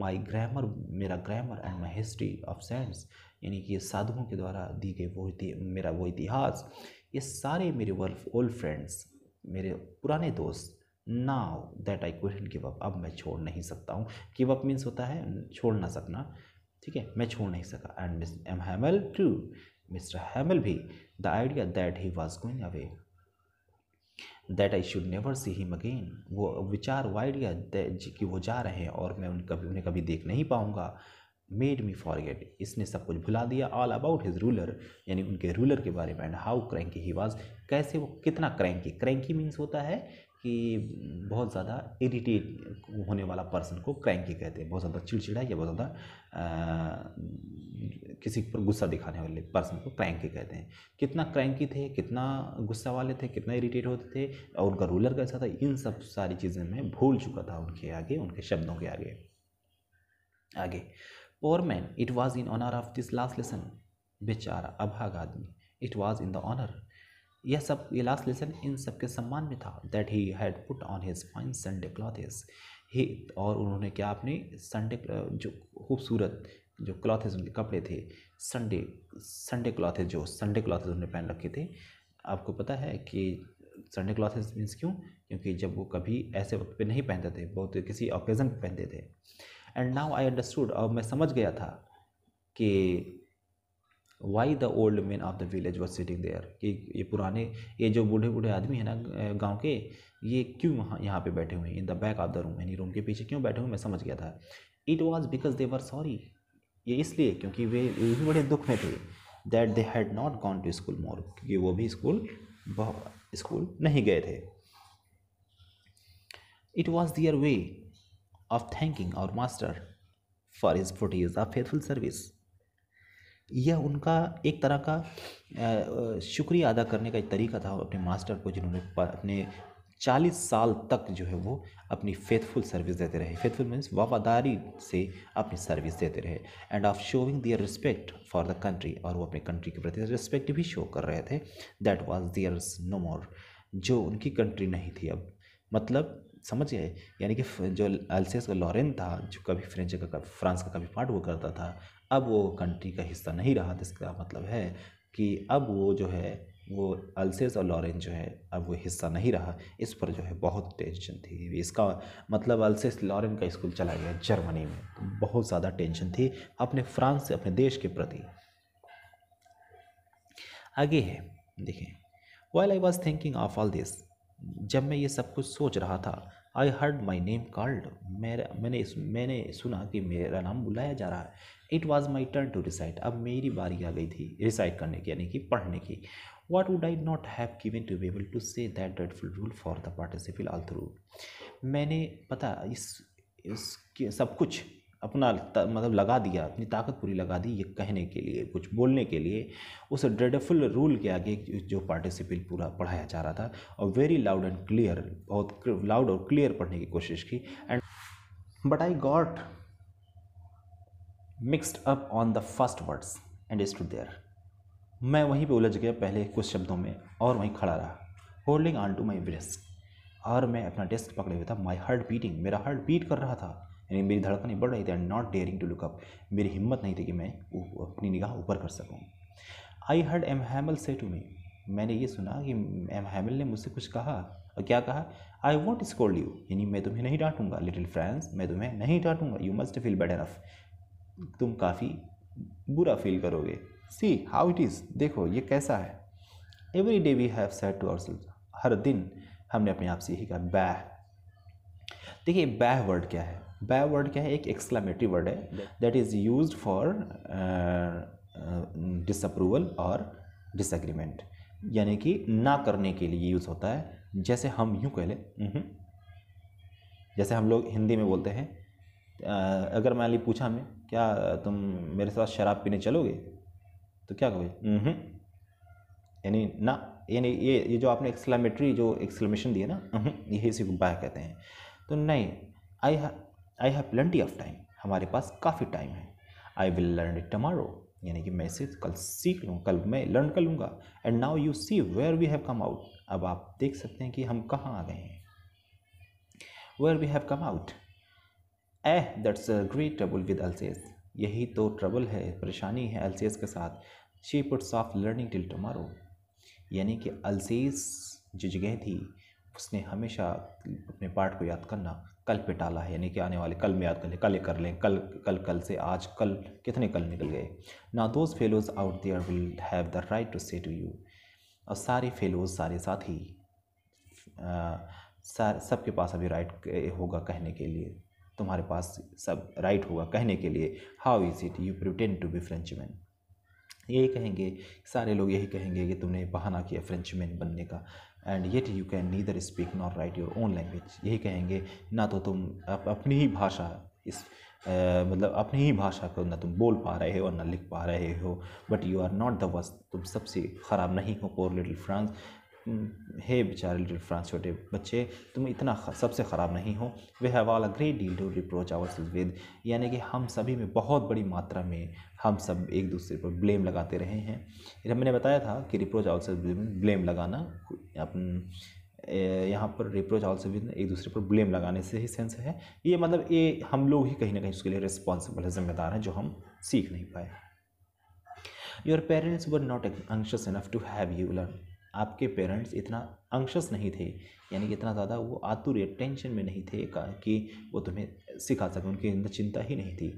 माई ग्रामर मेरा grammar and my history of saints यानी कि साधुओं के द्वारा दी गई वो मेरा वो इतिहास ये सारे मेरे ओल्ड फ्रेंड्स मेरे पुराने दोस्त now that I question give up अब मैं छोड़ नहीं सकता हूँ गिव अप मीन्स होता है छोड़ ना सकना ठीक है मैं छोड़ नहीं सका and miss M Hamel too mister Hamel भी the idea that he was going away that I should never see him again वो विचार वो आइडिया कि वो जा रहे हैं और मैं उन कभी उन्हें कभी देख नहीं पाऊँगा मेड मी फॉरगेट इसने सब कुछ भुला दिया ऑल अबाउट हिज रूलर यानी उनके रूलर के बारे में and how cranky he was कैसे वो कितना क्रैंकी क्रैंकी मीन्स होता है कि बहुत ज़्यादा इरीटेट होने वाला पर्सन को क्रैंकी कहते हैं बहुत ज़्यादा चिड़चिड़ा या बहुत ज़्यादा किसी पर गुस्सा दिखाने वाले पर्सन को क्रैंकी कहते हैं कितना क्रैंकी थे कितना गुस्सा वाले थे कितना इरीटेट होते थे और उनका रूलर कैसा था इन सब सारी चीज़ें मैं भूल चुका था उनके आगे उनके शब्दों के आगे आगे poor man it was in honour of this last lesson बेचारा अभाग आदमी it was in the honour यह सब ये लास्ट लेसन इन सब के सम्मान में था that he had put on his fine Sunday clothes ही और उन्होंने क्या अपने संडे जो खूबसूरत जो क्लॉथेस उनके कपड़े थे संडे संडे क्लॉथेस जो संडे क्लॉथेस उन्होंने पहन रखे थे आपको पता है कि संडे क्लॉथेस मीन्स क्यों क्योंकि जब वो कभी ऐसे वक्त पे नहीं पहनते थे बहुत किसी ओकेज़न पर पहनते थे एंड नाउ आई अंडरस्टूड और मैं समझ गया था कि why the old man of the village was sitting there कि ये पुराने ये जो बूढ़े बूढ़े आदमी हैं ना गांव के ये क्यों वहाँ यहाँ पे बैठे हुए हैं in the back of the room यानी रूम के पीछे क्यों बैठे हुए मैं समझ गया था it was because they were sorry ये इसलिए क्योंकि वे भी बड़े दुख में थे that they had not gone to school more क्योंकि वो भी स्कूल स्कूल नहीं गए थे it was their way of thanking our master for his forty is a faithful service यह उनका एक तरह का शुक्रिया अदा करने का एक तरीका था अपने मास्टर को जिन्होंने अपने चालीस साल तक जो है वो अपनी फेथफुल सर्विस देते रहे फेथफुल मीन्स वफादारी से अपनी सर्विस देते रहे and of showing their respect for the country और वो अपने कंट्री के प्रति रिस्पेक्ट भी शो कर रहे थे that was their no more जो उनकी कंट्री नहीं थी अब मतलब समझ गए यानी कि जो अल्सेस का लॉरेन था जो कभी फ्रेंच का फ्रांस का कभी पार्ट हुआ करता था अब वो कंट्री का हिस्सा नहीं रहा तो इसका मतलब है कि अब वो जो है वो अल्सेस और लॉरेंस जो है अब वो हिस्सा नहीं रहा इस पर जो है बहुत टेंशन थी इसका मतलब अल्सेस लॉरेंस का स्कूल चला गया जर्मनी में तो बहुत ज़्यादा टेंशन थी अपने फ्रांस से अपने देश के प्रति आगे है देखें while I was thinking of all this जब मैं ये सब कुछ सोच रहा था I heard my name called मेरा मैंने मैंने सुना कि मेरा नाम बुलाया जा रहा है it was my turn to recite अब मेरी बारी आ गई थी रिसाइट करने की यानी कि पढ़ने की what would I not have given to be able to say that dreadful rule for the participle all through मैंने पता इस, इस सब कुछ अपना मतलब लगा दिया अपनी ताकत पूरी लगा दी ये कहने के लिए कुछ बोलने के लिए उस ड्रेडफुल रूल के आगे जो पार्टिसिपेंट पूरा पढ़ाया जा रहा था और वेरी लाउड एंड क्लियर बहुत लाउड और क्लियर पढ़ने की कोशिश की and but I got mixed up on the first words and to there मैं वहीं पे उलझ गया पहले कुछ शब्दों में और वहीं खड़ा रहा holding on to my breast और मैं अपना डेस्क पकड़े हुए था माई हार्ट बीटिंग मेरा हार्ट बीट कर रहा था यानी मेरी धड़कनें बढ़ रही थी and not daring to look up मेरी हिम्मत नहीं थी कि मैं अपनी निगाह ऊपर कर सकूँ आई हर्ड एम हैमल से टू मी मैंने ये सुना कि एम हैमल ने मुझसे कुछ कहा और क्या कहा आई वॉन्ट स्कोल्ड यू यानी मैं तुम्हें नहीं डांटूंगा लिटिल फ्रेंड्स मैं तुम्हें नहीं डांटूंगा you must feel bad enough तुम काफ़ी बुरा फील करोगे सी हाउ इट इज़ देखो ये कैसा है every day we have said to self हर दिन हमने अपने आप से यही कहा बैह देखिए बैह वर्ड क्या है बैह वर्ड क्या है एक एक्सक्लामेटरी वर्ड है that is use for disapproval और डिसएग्रीमेंट यानी कि ना करने के लिए यूज़ होता है जैसे हम यूँ कह लें हम्म, जैसे हम लोग हिंदी में बोलते हैं अगर मैं अली पूछा मैं क्या तुम मेरे साथ शराब पीने चलोगे तो क्या कहोगे यानी ना यानी ये ये जो आपने एक्सलामेटरी जो एक्सलमेशन दिए ना यही इसी को बाय कहते हैं तो नहीं I I have plenty of time हमारे पास काफ़ी टाइम है I will learn it tomorrow यानी कि मैं इसे कल सीख लूँ कल मैं लर्न कर लूँगा and now you see where we have come out अब आप देख सकते हैं कि हम कहाँ आ गए हैं where we have come out ah that's a great trouble with Alsace यही तो ट्रबल है परेशानी है एलसीएस के साथ she puts off learning till tomorrow यानी कि अलसीस जो जगह थी उसने हमेशा अपने पार्ट को याद करना कल पे टाला है यानी कि आने वाले कल में याद कर लें कल कर लें कल कल कल से आज कल कितने कल निकल गए ना those fellows out there will have the right to say to you और सारे फेलोज सारे साथी सब के पास अभी राइट होगा कहने के लिए तुम्हारे पास सब राइट होगा कहने के लिए how is it you pretend to be Frenchman यही कहेंगे सारे लोग यही कहेंगे कि तुमने बहाना किया फ्रेंच मैन बनने का and yet you can neither speak not write your own language यही कहेंगे ना तो तुम अप, अपनी ही भाषा इस आ, मतलब अपनी ही भाषा को ना तुम बोल पा रहे हो और ना लिख पा रहे हो but you are not the worst तुम सबसे ख़राब नहीं हो पोर लिटिल फ्रांस हम्म, हे बेचारे लिटिल फ्रांस छोटे बच्चे तुम इतना सबसे ख़राब नहीं हो we have all a great deal to reproach our with यानी कि हम सभी में बहुत बड़ी मात्रा में हम सब एक दूसरे पर ब्लेम लगाते रहे हैं मैंने बताया था कि रिप्रोच आवर विद ब्लेम लगाना अपन यहाँ पर रिप्रोच आवर विद एक दूसरे पर ब्लेम लगाने से ही सेंस है ये मतलब ये हम लोग ही कहीं ना कहीं उसके लिए रिस्पॉन्सिबल है जिम्मेदार हैं जो हम सीख नहीं पाए your parents were not anxious enough to have you learn आपके पेरेंट्स इतना अंशस नहीं थे यानी कि इतना ज़्यादा वो आतुर या टेंशन में नहीं थे कि वो तुम्हें सिखा सकें उनके अंदर चिंता ही नहीं थी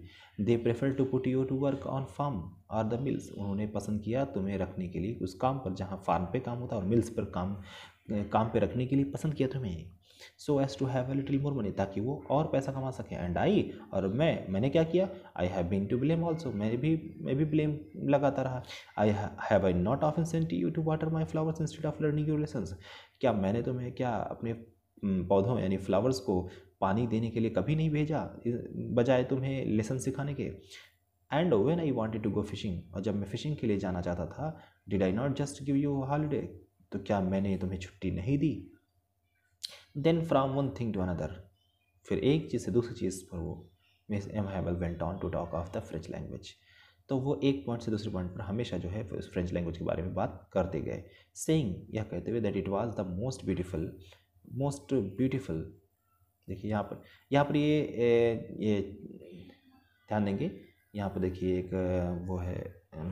they prefer to put you to work on farm or the mills उन्होंने पसंद किया तुम्हें रखने के लिए उस काम पर जहाँ फार्म पे काम होता और मिल्स पर काम काम पे रखने के लिए पसंद किया तुम्हें so as to have a little more money ताकि वो और पैसा कमा सकें एंड आई और मैं मैंने क्या किया I have been to blame also मैं भी मैं भी ब्लेम लगाता रहा I have I not of sent you to water my flowers instead of learning your lesson क्या मैंने तुम्हें क्या अपने पौधों यानी फ्लावर्स को पानी देने के लिए कभी नहीं भेजा बजाय तुम्हें लेसन सिखाने के and when I wanted to go fishing और जब मैं फिशिंग के लिए जाना चाहता था did I not just give you holiday तो क्या मैंने तुम्हें छुट्टी नहीं दी then from one thing to another फिर एक चीज़ से दूसरी चीज़ पर वो miss M Hamel went on to talk of the French language तो वो एक पॉइंट से दूसरे पॉइंट पर हमेशा जो है उस फ्रेंच लैंग्वेज के बारे में बात करते गए सेंग यह कहते हुए that it was the most beautiful most beautiful देखिए यहाँ पर यहाँ पर ये ए, ये ध्यान देंगे यहाँ पर देखिए एक वो है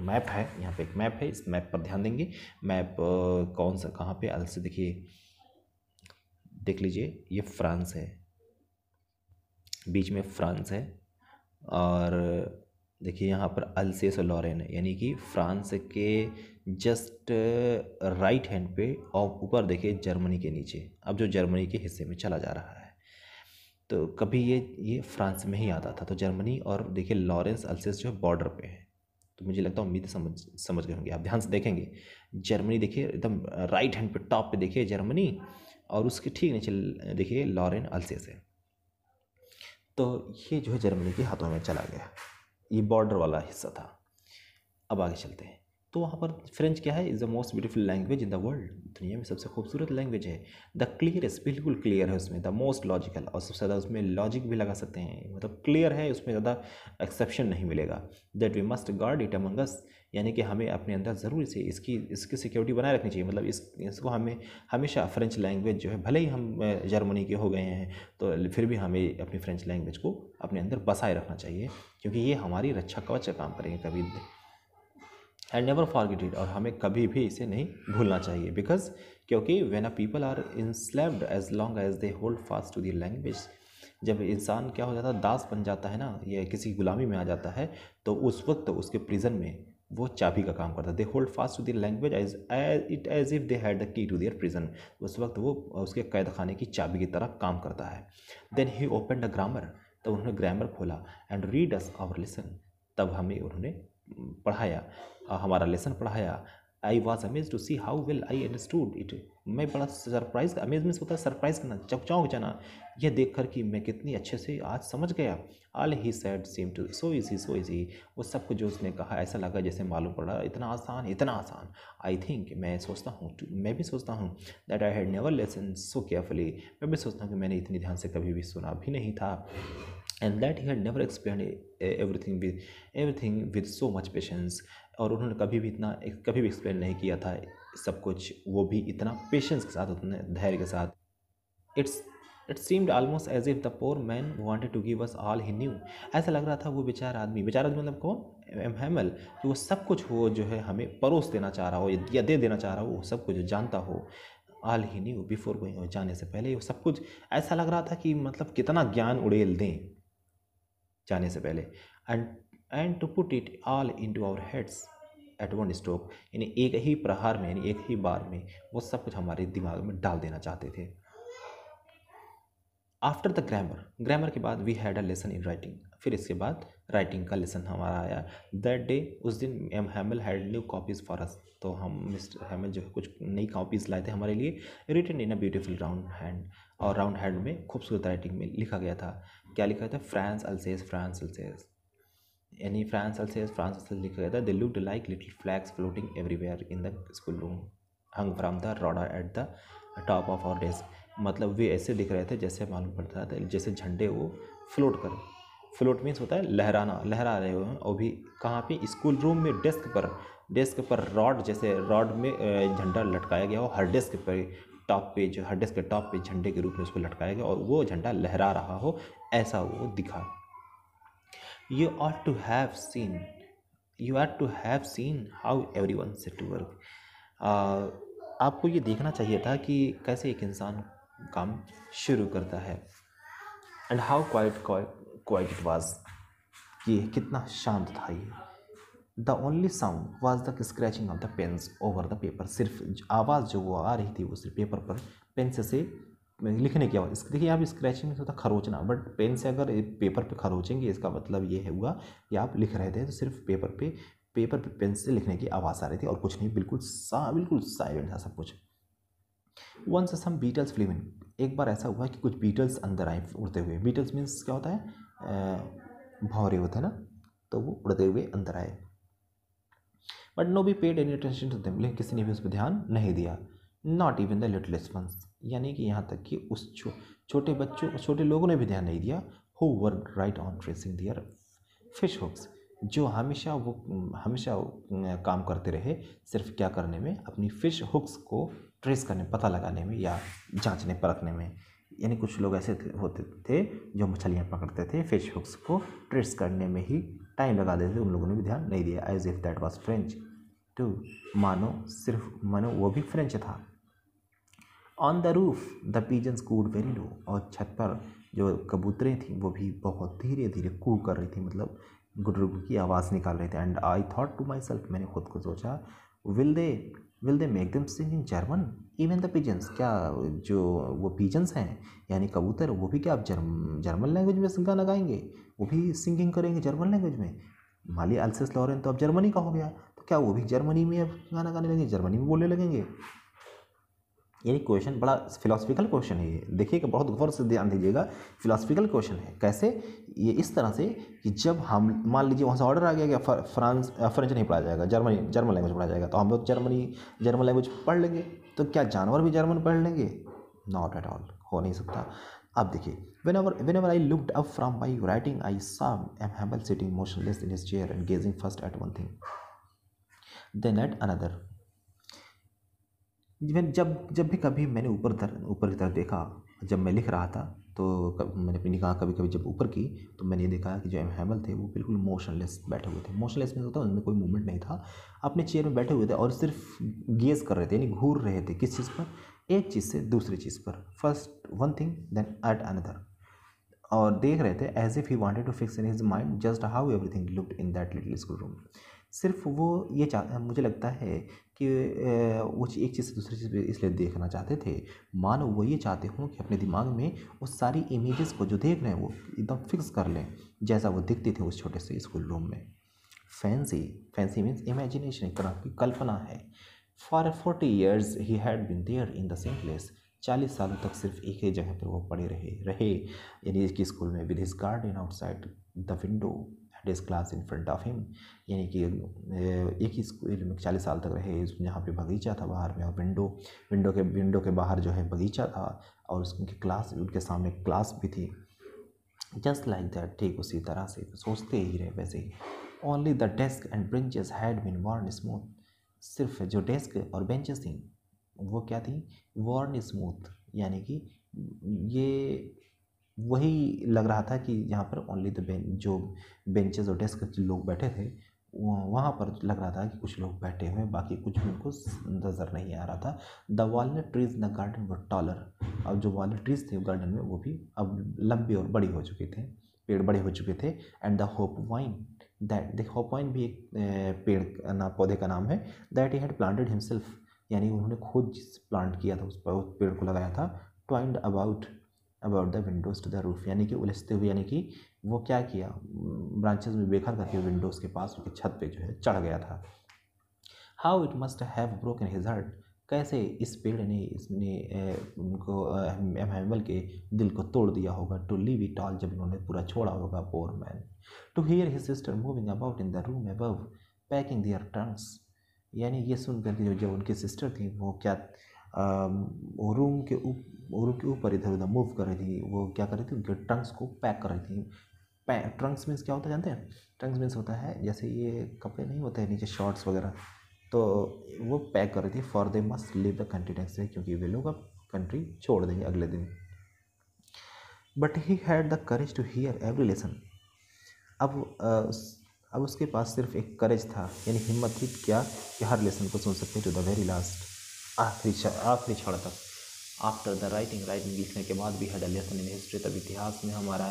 मैप है यहाँ पे एक मैप है इस मैप पर ध्यान देंगे मैप कौन सा कहाँ पे अलग से देखिए देख लीजिए ये फ्रांस है बीच में फ्रांस है और देखिए यहाँ पर अल्सेस और लॉरेन है यानी कि फ्रांस के जस्ट राइट हैंड पे और ऊपर देखिए जर्मनी के नीचे अब जो जर्मनी के हिस्से में चला जा रहा है तो कभी ये ये फ्रांस में ही आता था तो जर्मनी और देखिए लॉरेंस अल्सेस जो है बॉर्डर पे है तो मुझे लगता है उम्मीद समझ समझ गए होंगे आप ध्यान से देखेंगे जर्मनी देखिए एकदम राइट हैंड पे टॉप पे देखिए जर्मनी और उसके ठीक नीचे देखिए लॉरेन अल्सेस है तो ये जो है जर्मनी के हाथों में चला गया ये बॉर्डर वाला हिस्सा था अब आगे चलते हैं तो वहाँ पर फ्रेंच क्या है is the most beautiful language in the world दुनिया में सबसे खूबसूरत लैंग्वेज है द क्लियरेस्ट बिल्कुल क्लियर है उसमें द मोस्ट लॉजिकल और सबसे ज़्यादा उसमें लॉजिक भी लगा सकते हैं मतलब क्लियर है उसमें ज़्यादा एक्सेप्शन नहीं मिलेगा that we must guard it among us यानी कि हमें अपने अंदर ज़रूर से इसकी इसकी सिक्योरिटी बनाए रखनी चाहिए मतलब इस इसको हमें हमेशा फ्रेंच लैंग्वेज जो है भले ही हम जर्मनी के हो गए हैं तो फिर भी हमें अपनी फ्रेंच लैंग्वेज को अपने अंदर बसाए रखना चाहिए क्योंकि ये हमारी रक्षा कवच का काम करेंगे कभी एंड नेवर गिट इट और हमें कभी भी इसे नहीं भूलना चाहिए बिकॉज क्योंकि when a people are enslaved as long as they hold fast to the language जब इंसान क्या हो जाता है दास बन जाता है ना या किसी गुलामी में आ जाता है तो उस वक्त तो उसके प्रिजन में वो चाबी का काम करता है they hold fast to their language as it as if they had the key to their prison उस वक्त वो उसके कैद खाने की चाबी की तरह काम करता है then he open the grammar तब उन्होंने ग्रामर खोला and read us our lesson तब हमें उन्होंने पढ़ाया हमारा लेसन पढ़ाया I was amaze to see how well I understood it मैं बड़ा सरप्राइज अमेज में होता है सरप्राइज करना चौक चौंक जाना यह देख कर कि मैं कितनी अच्छे से आज समझ गया all he said seemed to so easy so easy वो सब कुछ जो उसने कहा ऐसा लगा जैसे मालूम पड़ा इतना आसान इतना आसान आई थिंक मैं सोचता हूँ मैं भी सोचता हूँ that I had never listened so carefully मैं भी सोचता हूँ कि मैंने इतनी ध्यान से कभी भी सुना भी नहीं था and that he had never explain everything with everything with so much patience और उन्होंने कभी भी इतना कभी भी एक्सप्लेन नहीं किया था सब कुछ वो भी इतना पेशेंस के साथ उतने धैर्य के साथ it's it seemed almost as if the poor man wanted to give us all he knew ऐसा लग रहा था वो बेचारा आदमी बेचारा आदमी मतलब कौन एम एल कि वो सब कुछ वो जो है हमें परोस देना चाह रहा हो या दे देना चाह रहा हो वो सब कुछ जानता हो all he knew before going जाने से पहले वो सब कुछ ऐसा लग रहा था कि मतलब कितना ज्ञान उड़ेल दें जाने से पहले and and to put it all into our heads at one stroke यानी एक ही प्रहार में यानी एक ही बार में वो सब कुछ हमारे दिमाग में डाल देना चाहते थे आफ्टर द ग्रामर ग्रामर के बाद we had a lesson in writing फिर इसके बाद राइटिंग का लेसन हमारा आया दैट डे उस दिन M Hamel had new copies for us तो हम मिस्टर हैमल जो है कुछ नई कॉपीज़ लाए थे हमारे लिए written in a beautiful round hand और राउंड हैंड में खूबसूरत राइटिंग में लिखा गया था क्या लिखा था फ्रांस अल्सेस फ्रांस अल्सेस यानी फ्रांस अल्सेस फ्रांस अल्सेस लिखा गया था they look like little flags floating everywhere in the school room hung from the rod at the top of our desk मतलब वे ऐसे दिख रहे थे जैसे मालूम पड़ता था जैसे झंडे वो फ्लोट कर फ्लोट मीन्स होता है लहराना लहरा रहे हो और भी कहाँ पे स्कूल रूम में डेस्क पर डेस्क पर रॉड जैसे रॉड में झंडा लटकाया गया हो हर डेस्क पर टॉप पे जो हर डेस्क के टॉप पे झंडे के रूप में उसको लटकाया गया और वो झंडा लहरा रहा हो ऐसा वो दिखा you are to have seen you are to have seen how every one set to work आपको ये देखना चाहिए था कि कैसे एक इंसान काम शुरू करता है and how quiet quiet it was ये कितना शांत था ये the only sound was the scratching of the pens over the paper सिर्फ आवाज़ जो वो आ रही थी वो सिर्फ पेपर पर पेन से लिखने की आवाज़ देखिए यहाँ स्क्रैचिंग होता तो खरोचना बट पेन से अगर पेपर पर खरोचेंगे इसका मतलब ये हुआ कि आप लिख रहे थे तो सिर्फ पेपर पर पेपर पे पेन से लिखने की आवाज़ आ रही थी और कुछ नहीं बिल्कुल सा बिल्कुल साइलेंट था सब कुछ once some beetles flew in एक बार ऐसा हुआ कि कुछ बीटल्स अंदर आए उड़ते हुए बीटल्स मीन्स क्या होता है भौरे होते हैं ना तो वो उड़ते हुए अंदर आए but nobody paid any attention to them लेकिन किसी ने भी उस पर ध्यान नहीं दिया not even the littlest ones यानी कि यहाँ तक कि उस छो, छोटे बच्चों छोटे लोगों ने भी ध्यान नहीं दिया who work right on tracing their fish hooks जो हमेशा वो हमेशा काम करते रहे सिर्फ क्या करने में अपनी फिश हुक्स को ट्रेस करने पता लगाने में या जांचने परखने में यानी कुछ लोग ऐसे होते थे जो मछलियाँ पकड़ते थे फिश हुक्स को ट्रेस करने में ही टाइम लगा देते थे उन लोगों ने भी ध्यान नहीं दिया as if that was French too तो मानो सिर्फ मानो वो भी फ्रेंच था on the roof the pigeons cooed very low और छत पर जो कबूतरें थीं वो भी बहुत धीरे धीरे कू कर रही थी मतलब गुडरुग की आवाज़ निकाल रहे थे and I thought to myself मैंने खुद को सोचा will they will they make them sing in German even the pigeons क्या जो वो पिजन्स हैं यानी कबूतर वो भी क्या आप जर्म जर्मन लैंग्वेज में सिंगा लगाएंगे वो भी सिंगिंग करेंगे जर्मन लैंग्वेज में माली अल्सिस लॉरेंस तो अब जर्मनी का हो गया क्या वो भी जर्मनी में अब गाना गाने लगेंगे जर्मनी में बोलने लगेंगे यानी क्वेश्चन बड़ा फिलोसफिकल क्वेश्चन है ये देखिएगा बहुत गौर से ध्यान दीजिएगा फिलोसफिकल क्वेश्चन है कैसे ये इस तरह से कि जब हम मान लीजिए वहाँ से ऑर्डर आ गया कि फ्रांस फ्रेंच नहीं पढ़ा जाएगा जर्मनी जर्मन लैंग्वेज पढ़ा जाएगा तो हम लोग जर्मनी जर्मन लैंग्वेज पढ़ लेंगे तो क्या जानवर भी जर्मन पढ़ लेंगे नॉट एट ऑल हो नहीं सकता अब देखिए whenever whenever I looked up from my writing I saw M Hamel sitting motionless in his chair and gazing first at one thing then at another even जब जब भी कभी मैंने ऊपर तर ऊपर की तरफ देखा जब मैं लिख रहा था तो मैंने अपनी निगाह कभी कभी जब ऊपर की तो मैंने ये देखा कि जो एम हैमल थे वो बिल्कुल मोशनलेस बैठे हुए थे मोशनलेस में होता उनमें कोई मूवमेंट नहीं था अपने चेयर में बैठे हुए थे और सिर्फ गेज कर रहे थे यानी घूर रहे थे किस चीज़ पर एक चीज़ से दूसरी चीज़ पर first one thing then at another और देख रहे थे as if he wanted to fix in his mind just how everything looked in that little school room सिर्फ वो ये चाह मुझे लगता है कि वो एक चीज़ से दूसरी चीज़ इसलिए देखना चाहते थे मानो वो ये चाहते हों कि अपने दिमाग में वो सारी इमेजेस को जो देख रहे हैं वो एकदम फिक्स कर लें जैसा वो दिखते थे उस छोटे से स्कूल रूम में फैंसी फैंसी मीन्स इमेजिनेशन एक तरह की कल्पना है for forty years he had been there in the same place चालीस सालों तक सिर्फ एक ही जगह पर वो पड़े रहे रहे यानी कि स्कूल में with his garden outside the window desk class in front of him यानी कि एक ही स्कूल में चालीस साल तक रहे जहाँ पे बगीचा था बाहर में और विंडो विंडो के विंडो के बाहर जो है बगीचा था और उसके क्लास उनके सामने क्लास भी थी जस्ट लाइक दैट ठीक उसी तरह से सोचते ही रहे वैसे ही only the desk and benches had been worn smooth सिर्फ जो डेस्क और बेंचेस थी वो क्या थी वॉर्न स्मूथ यानी कि ये वही लग रहा था कि यहाँ पर ओनली द बेंच जो बेंचेस और डेस्क लोग बैठे थे वहाँ पर लग रहा था कि कुछ लोग बैठे हुए बाकी कुछ भी उनको नज़र नहीं आ रहा था the walnut trees in the garden were taller अब जो वॉलट ट्रीज थे गार्डन में वो भी अब लंबे और बड़े हो चुके थे पेड़ बड़े हो चुके थे and the hop vine that the hop vine भी एक पेड़ ना पौधे का नाम है that he had planted himself यानी उन्होंने खुद जिस प्लांट किया था उस पर पेड़ को लगाया था twined about about the windows to the roof यानी कि उलझते हुए यानी कि वो क्या किया ब्रांचेस में बेखर करके विंडोज़ के पास उनकी छत पे जो है चढ़ गया था how it must have broken his heart कैसे इस पेड़ ने इसने उनको हेमल के दिल को तोड़ दिया होगा टू लीव इट ऑल जब इन्होंने पूरा छोड़ा होगा poor man to hear his sister moving about in the room above packing their trunks यानी ये सुन के जो जब उनकी सिस्टर थी वो क्या आ, रूम के उप और उनके ऊपर इधर उधर मूव कर रही थी वो क्या कर रही थी उनके ट्रंक्स को पैक कर रही थी पैक ट्रंक्स मीन्स क्या होता है जानते हैं ट्रंक्स मीन्स होता है जैसे ये कपड़े नहीं होते हैं नीचे शॉर्ट्स वगैरह तो वो पैक कर रही थी for they must leave the country next क्योंकि वे लोग अब कंट्री छोड़ देंगे अगले दिन but he had the courage to hear every lesson अब अब उसके पास सिर्फ एक करेज था यानी हिम्मत थी क्या कि हर लेसन को सुन सकते टू द वेरी लास्ट आखिरी आखिरी क्षण तक आफ्टर द राइटिंग राइटिंग लिखने के बाद भी हैड लेसन इन हिस्ट्री तब इतिहास में हमारा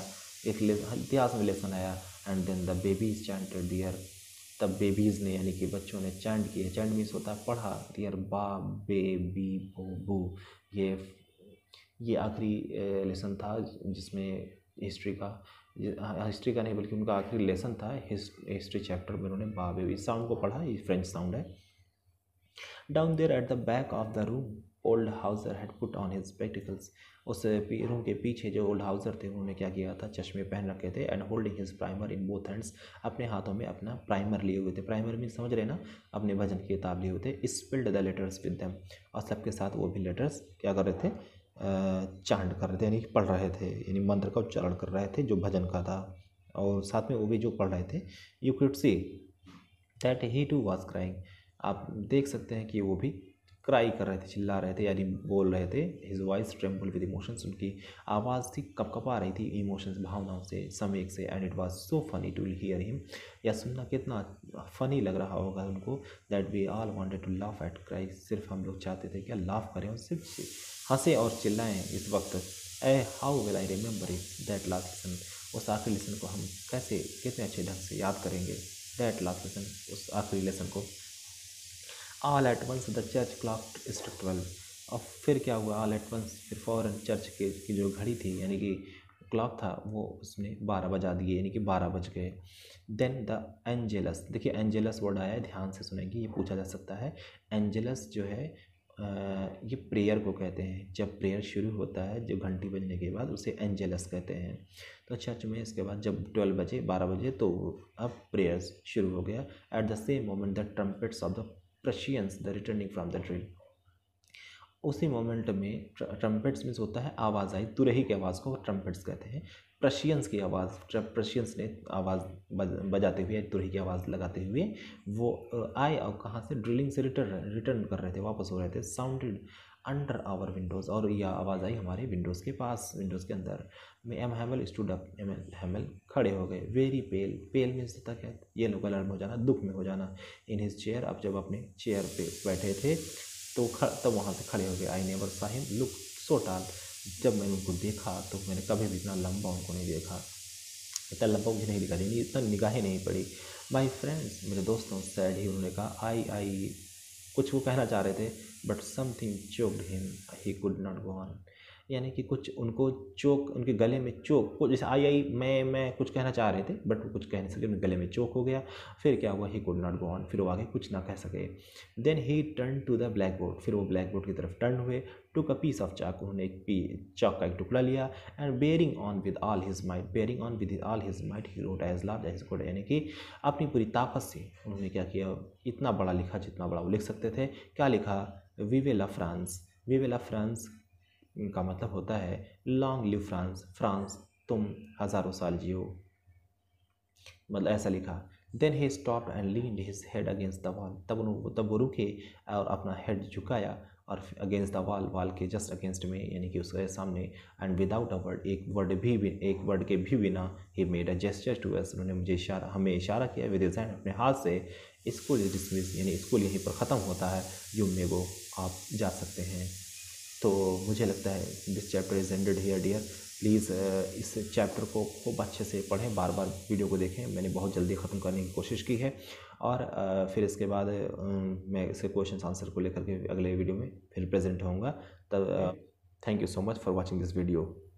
एक इतिहास में लेसन आया and then the babies chanted their तब बेबीज़ ने यानी कि बच्चों ने चैंड किया चैंड मीस होता है पढ़ा दियर बा बी बो बू ये ये आखिरी लेसन था जिसमें हिस्ट्री का हिस्ट्री का नहीं बल्कि उनका आखिरी लेसन था हिस्ट्री चैप्टर में उन्होंने बा बेबी साउंड को पढ़ा ये फ्रेंच साउंड है down there at the back of the room old Hauser had put on his spectacles उस पीरों के पीछे जो ओल्ड हाउसर थे उन्होंने क्या किया था चश्मे पहन रखे थे and holding his primer in both hands अपने हाथों में अपना प्राइमर लिए हुए थे प्राइमर में समझ रहे ना अपने भजन की किताब लिए हुए थे spelled the letters with them और सबके साथ वो भी लेटर्स क्या कर रहे थे चांड कर रहे थे यानी पढ़ रहे थे यानी मंत्र का उच्चारण कर रहे थे जो भजन का था और साथ में वो भी जो पढ़ रहे थे you could see that he too was crying आप देख सकते हैं कि वो भी क्राई कर रहे थे चिल्ला रहे थे यानी बोल रहे थे his voice tremble with emotions उनकी आवाज़ थी कपकपा रही थी इमोशंस भावनाओं से समेक से and it was so funny to hear him या सुनना कितना फ़नी लग रहा होगा उनको that we all wanted to laugh at cry सिर्फ हम लोग चाहते थे कि लाफ करें और सिर्फ हंसे और चिल्लाएँ इस वक्त ah how well I remember it that last lesson उस आखिरी लेसन को हम कैसे कितने अच्छे ढंग से याद करेंगे दैट लास्ट लेसन उस आखिरी लेसन को all at once the church clock struck twelve और फिर क्या हुआ ऑल एट वंस फिर फ़ौरन चर्च के की जो घड़ी थी यानी कि क्लॉक था वो उसने बारह बजा दिए यानी कि बारह बज गए देन द एंजेलस देखिए एंजेलस वर्ड आया है ध्यान से सुनेंगे ये पूछा जा सकता है एंजेलस जो है ये प्रेयर को कहते हैं जब प्रेयर शुरू होता है जो घंटी बजने के बाद उसे एंजेलस कहते हैं तो चर्च में इसके बाद जब ट्वेल्व बजे बारह बजे तो अब प्रेयर्स शुरू हो गया at the same moment the trumpets of the Prussians the returning from the drill उसी मोमेंट में ट्रम्पेट्स मीन्स होता है आवाज़ आई तुरही की आवाज़ को ट्रम्पेट्स कहते हैं प्रशियंस की आवाज़ प्रशियंस ने आवाज़ बजाते हुए तुरही की आवाज़ लगाते हुए वो आए और कहाँ से ड्रिलिंग से रिटर्न रिटर्न कर रहे थे वापस हो रहे थे साउंडेड अंडर आवर विंडोज़ और यह आवाज़ आई हमारे विंडोज़ के पास विंडोज़ के अंदर में M Hamel stood up M L Hamel खड़े हो गए वेरी पेल पेल मीन्स तक है येलो कलर में हो जाना दुख में हो जाना इन हिज चेयर अब जब अपने चेयर पे बैठे थे तो ख तब तो वहाँ से खड़े हो गए आई नेवर साहिम लुक सो टाल जब मैंने उनको देखा तो मैंने कभी भी इतना लंबा उनको नहीं देखा इतना लंबा मुझे नहीं दिखा दी इतना निगाहें नहीं पड़ी माई फ्रेंड्स मेरे दोस्तों सैड ही उन्होंने कहा आई आई कुछ वो कहना चाह रहे थे but something choked him he could not go on यानी कि कुछ उनको चोक उनके गले में चोक कुछ जैसे आई आई मैं मैं कुछ कहना चाह रहे थे बट वो कुछ कह नहीं सके उनके गले में चोक हो गया फिर क्या हुआ he could not go on फिर वो आगे कुछ ना कह सके then he turn to the blackboard फिर वो ब्लैक बोर्ड की तरफ टर्न हुए टुक अ पीस ऑफ चाक उन्होंने एक पी चौक का एक टुकड़ा लिया and bearing on with all his might bearing on with all his might he wrote as large as good यानी कि अपनी पूरी ताकत से उन्होंने क्या किया इतना बड़ा लिखा जितना बड़ा वो लिख सकते थे क्या लिखा vive la France vive la France का मतलब होता है लॉन्ग लिव फ्रांस फ्रांस तुम हज़ारों साल जियो मतलब ऐसा लिखा then he stop and leaned his head against the wall तब तब वो रुके और अपना हेड झुकाया और अगेंस्ट द वॉल वॉल के जस्ट अगेंस्ट में यानी कि उसके सामने एंड विदाउट अ वर्ड एक वर्ड भी, एक वर्ड के भी बिना he made a gesture to us उन्होंने मुझे इशारा हमें इशारा किया विद हिज हैंड अपने हाथ से स्कूल डिसमिस यानी स्कूल यहीं पर ख़त्म होता है जुम्मे को आप जा सकते हैं तो मुझे लगता है this chapter is ended here dear please इस चैप्टर को खूब अच्छे से पढ़ें बार बार वीडियो को देखें मैंने बहुत जल्दी ख़त्म करने की कोशिश की है और uh, फिर इसके बाद um, मैं इसके क्वेश्चन आंसर को लेकर के अगले वीडियो में फिर प्रेजेंट होऊंगा तब thank you so much for watching this video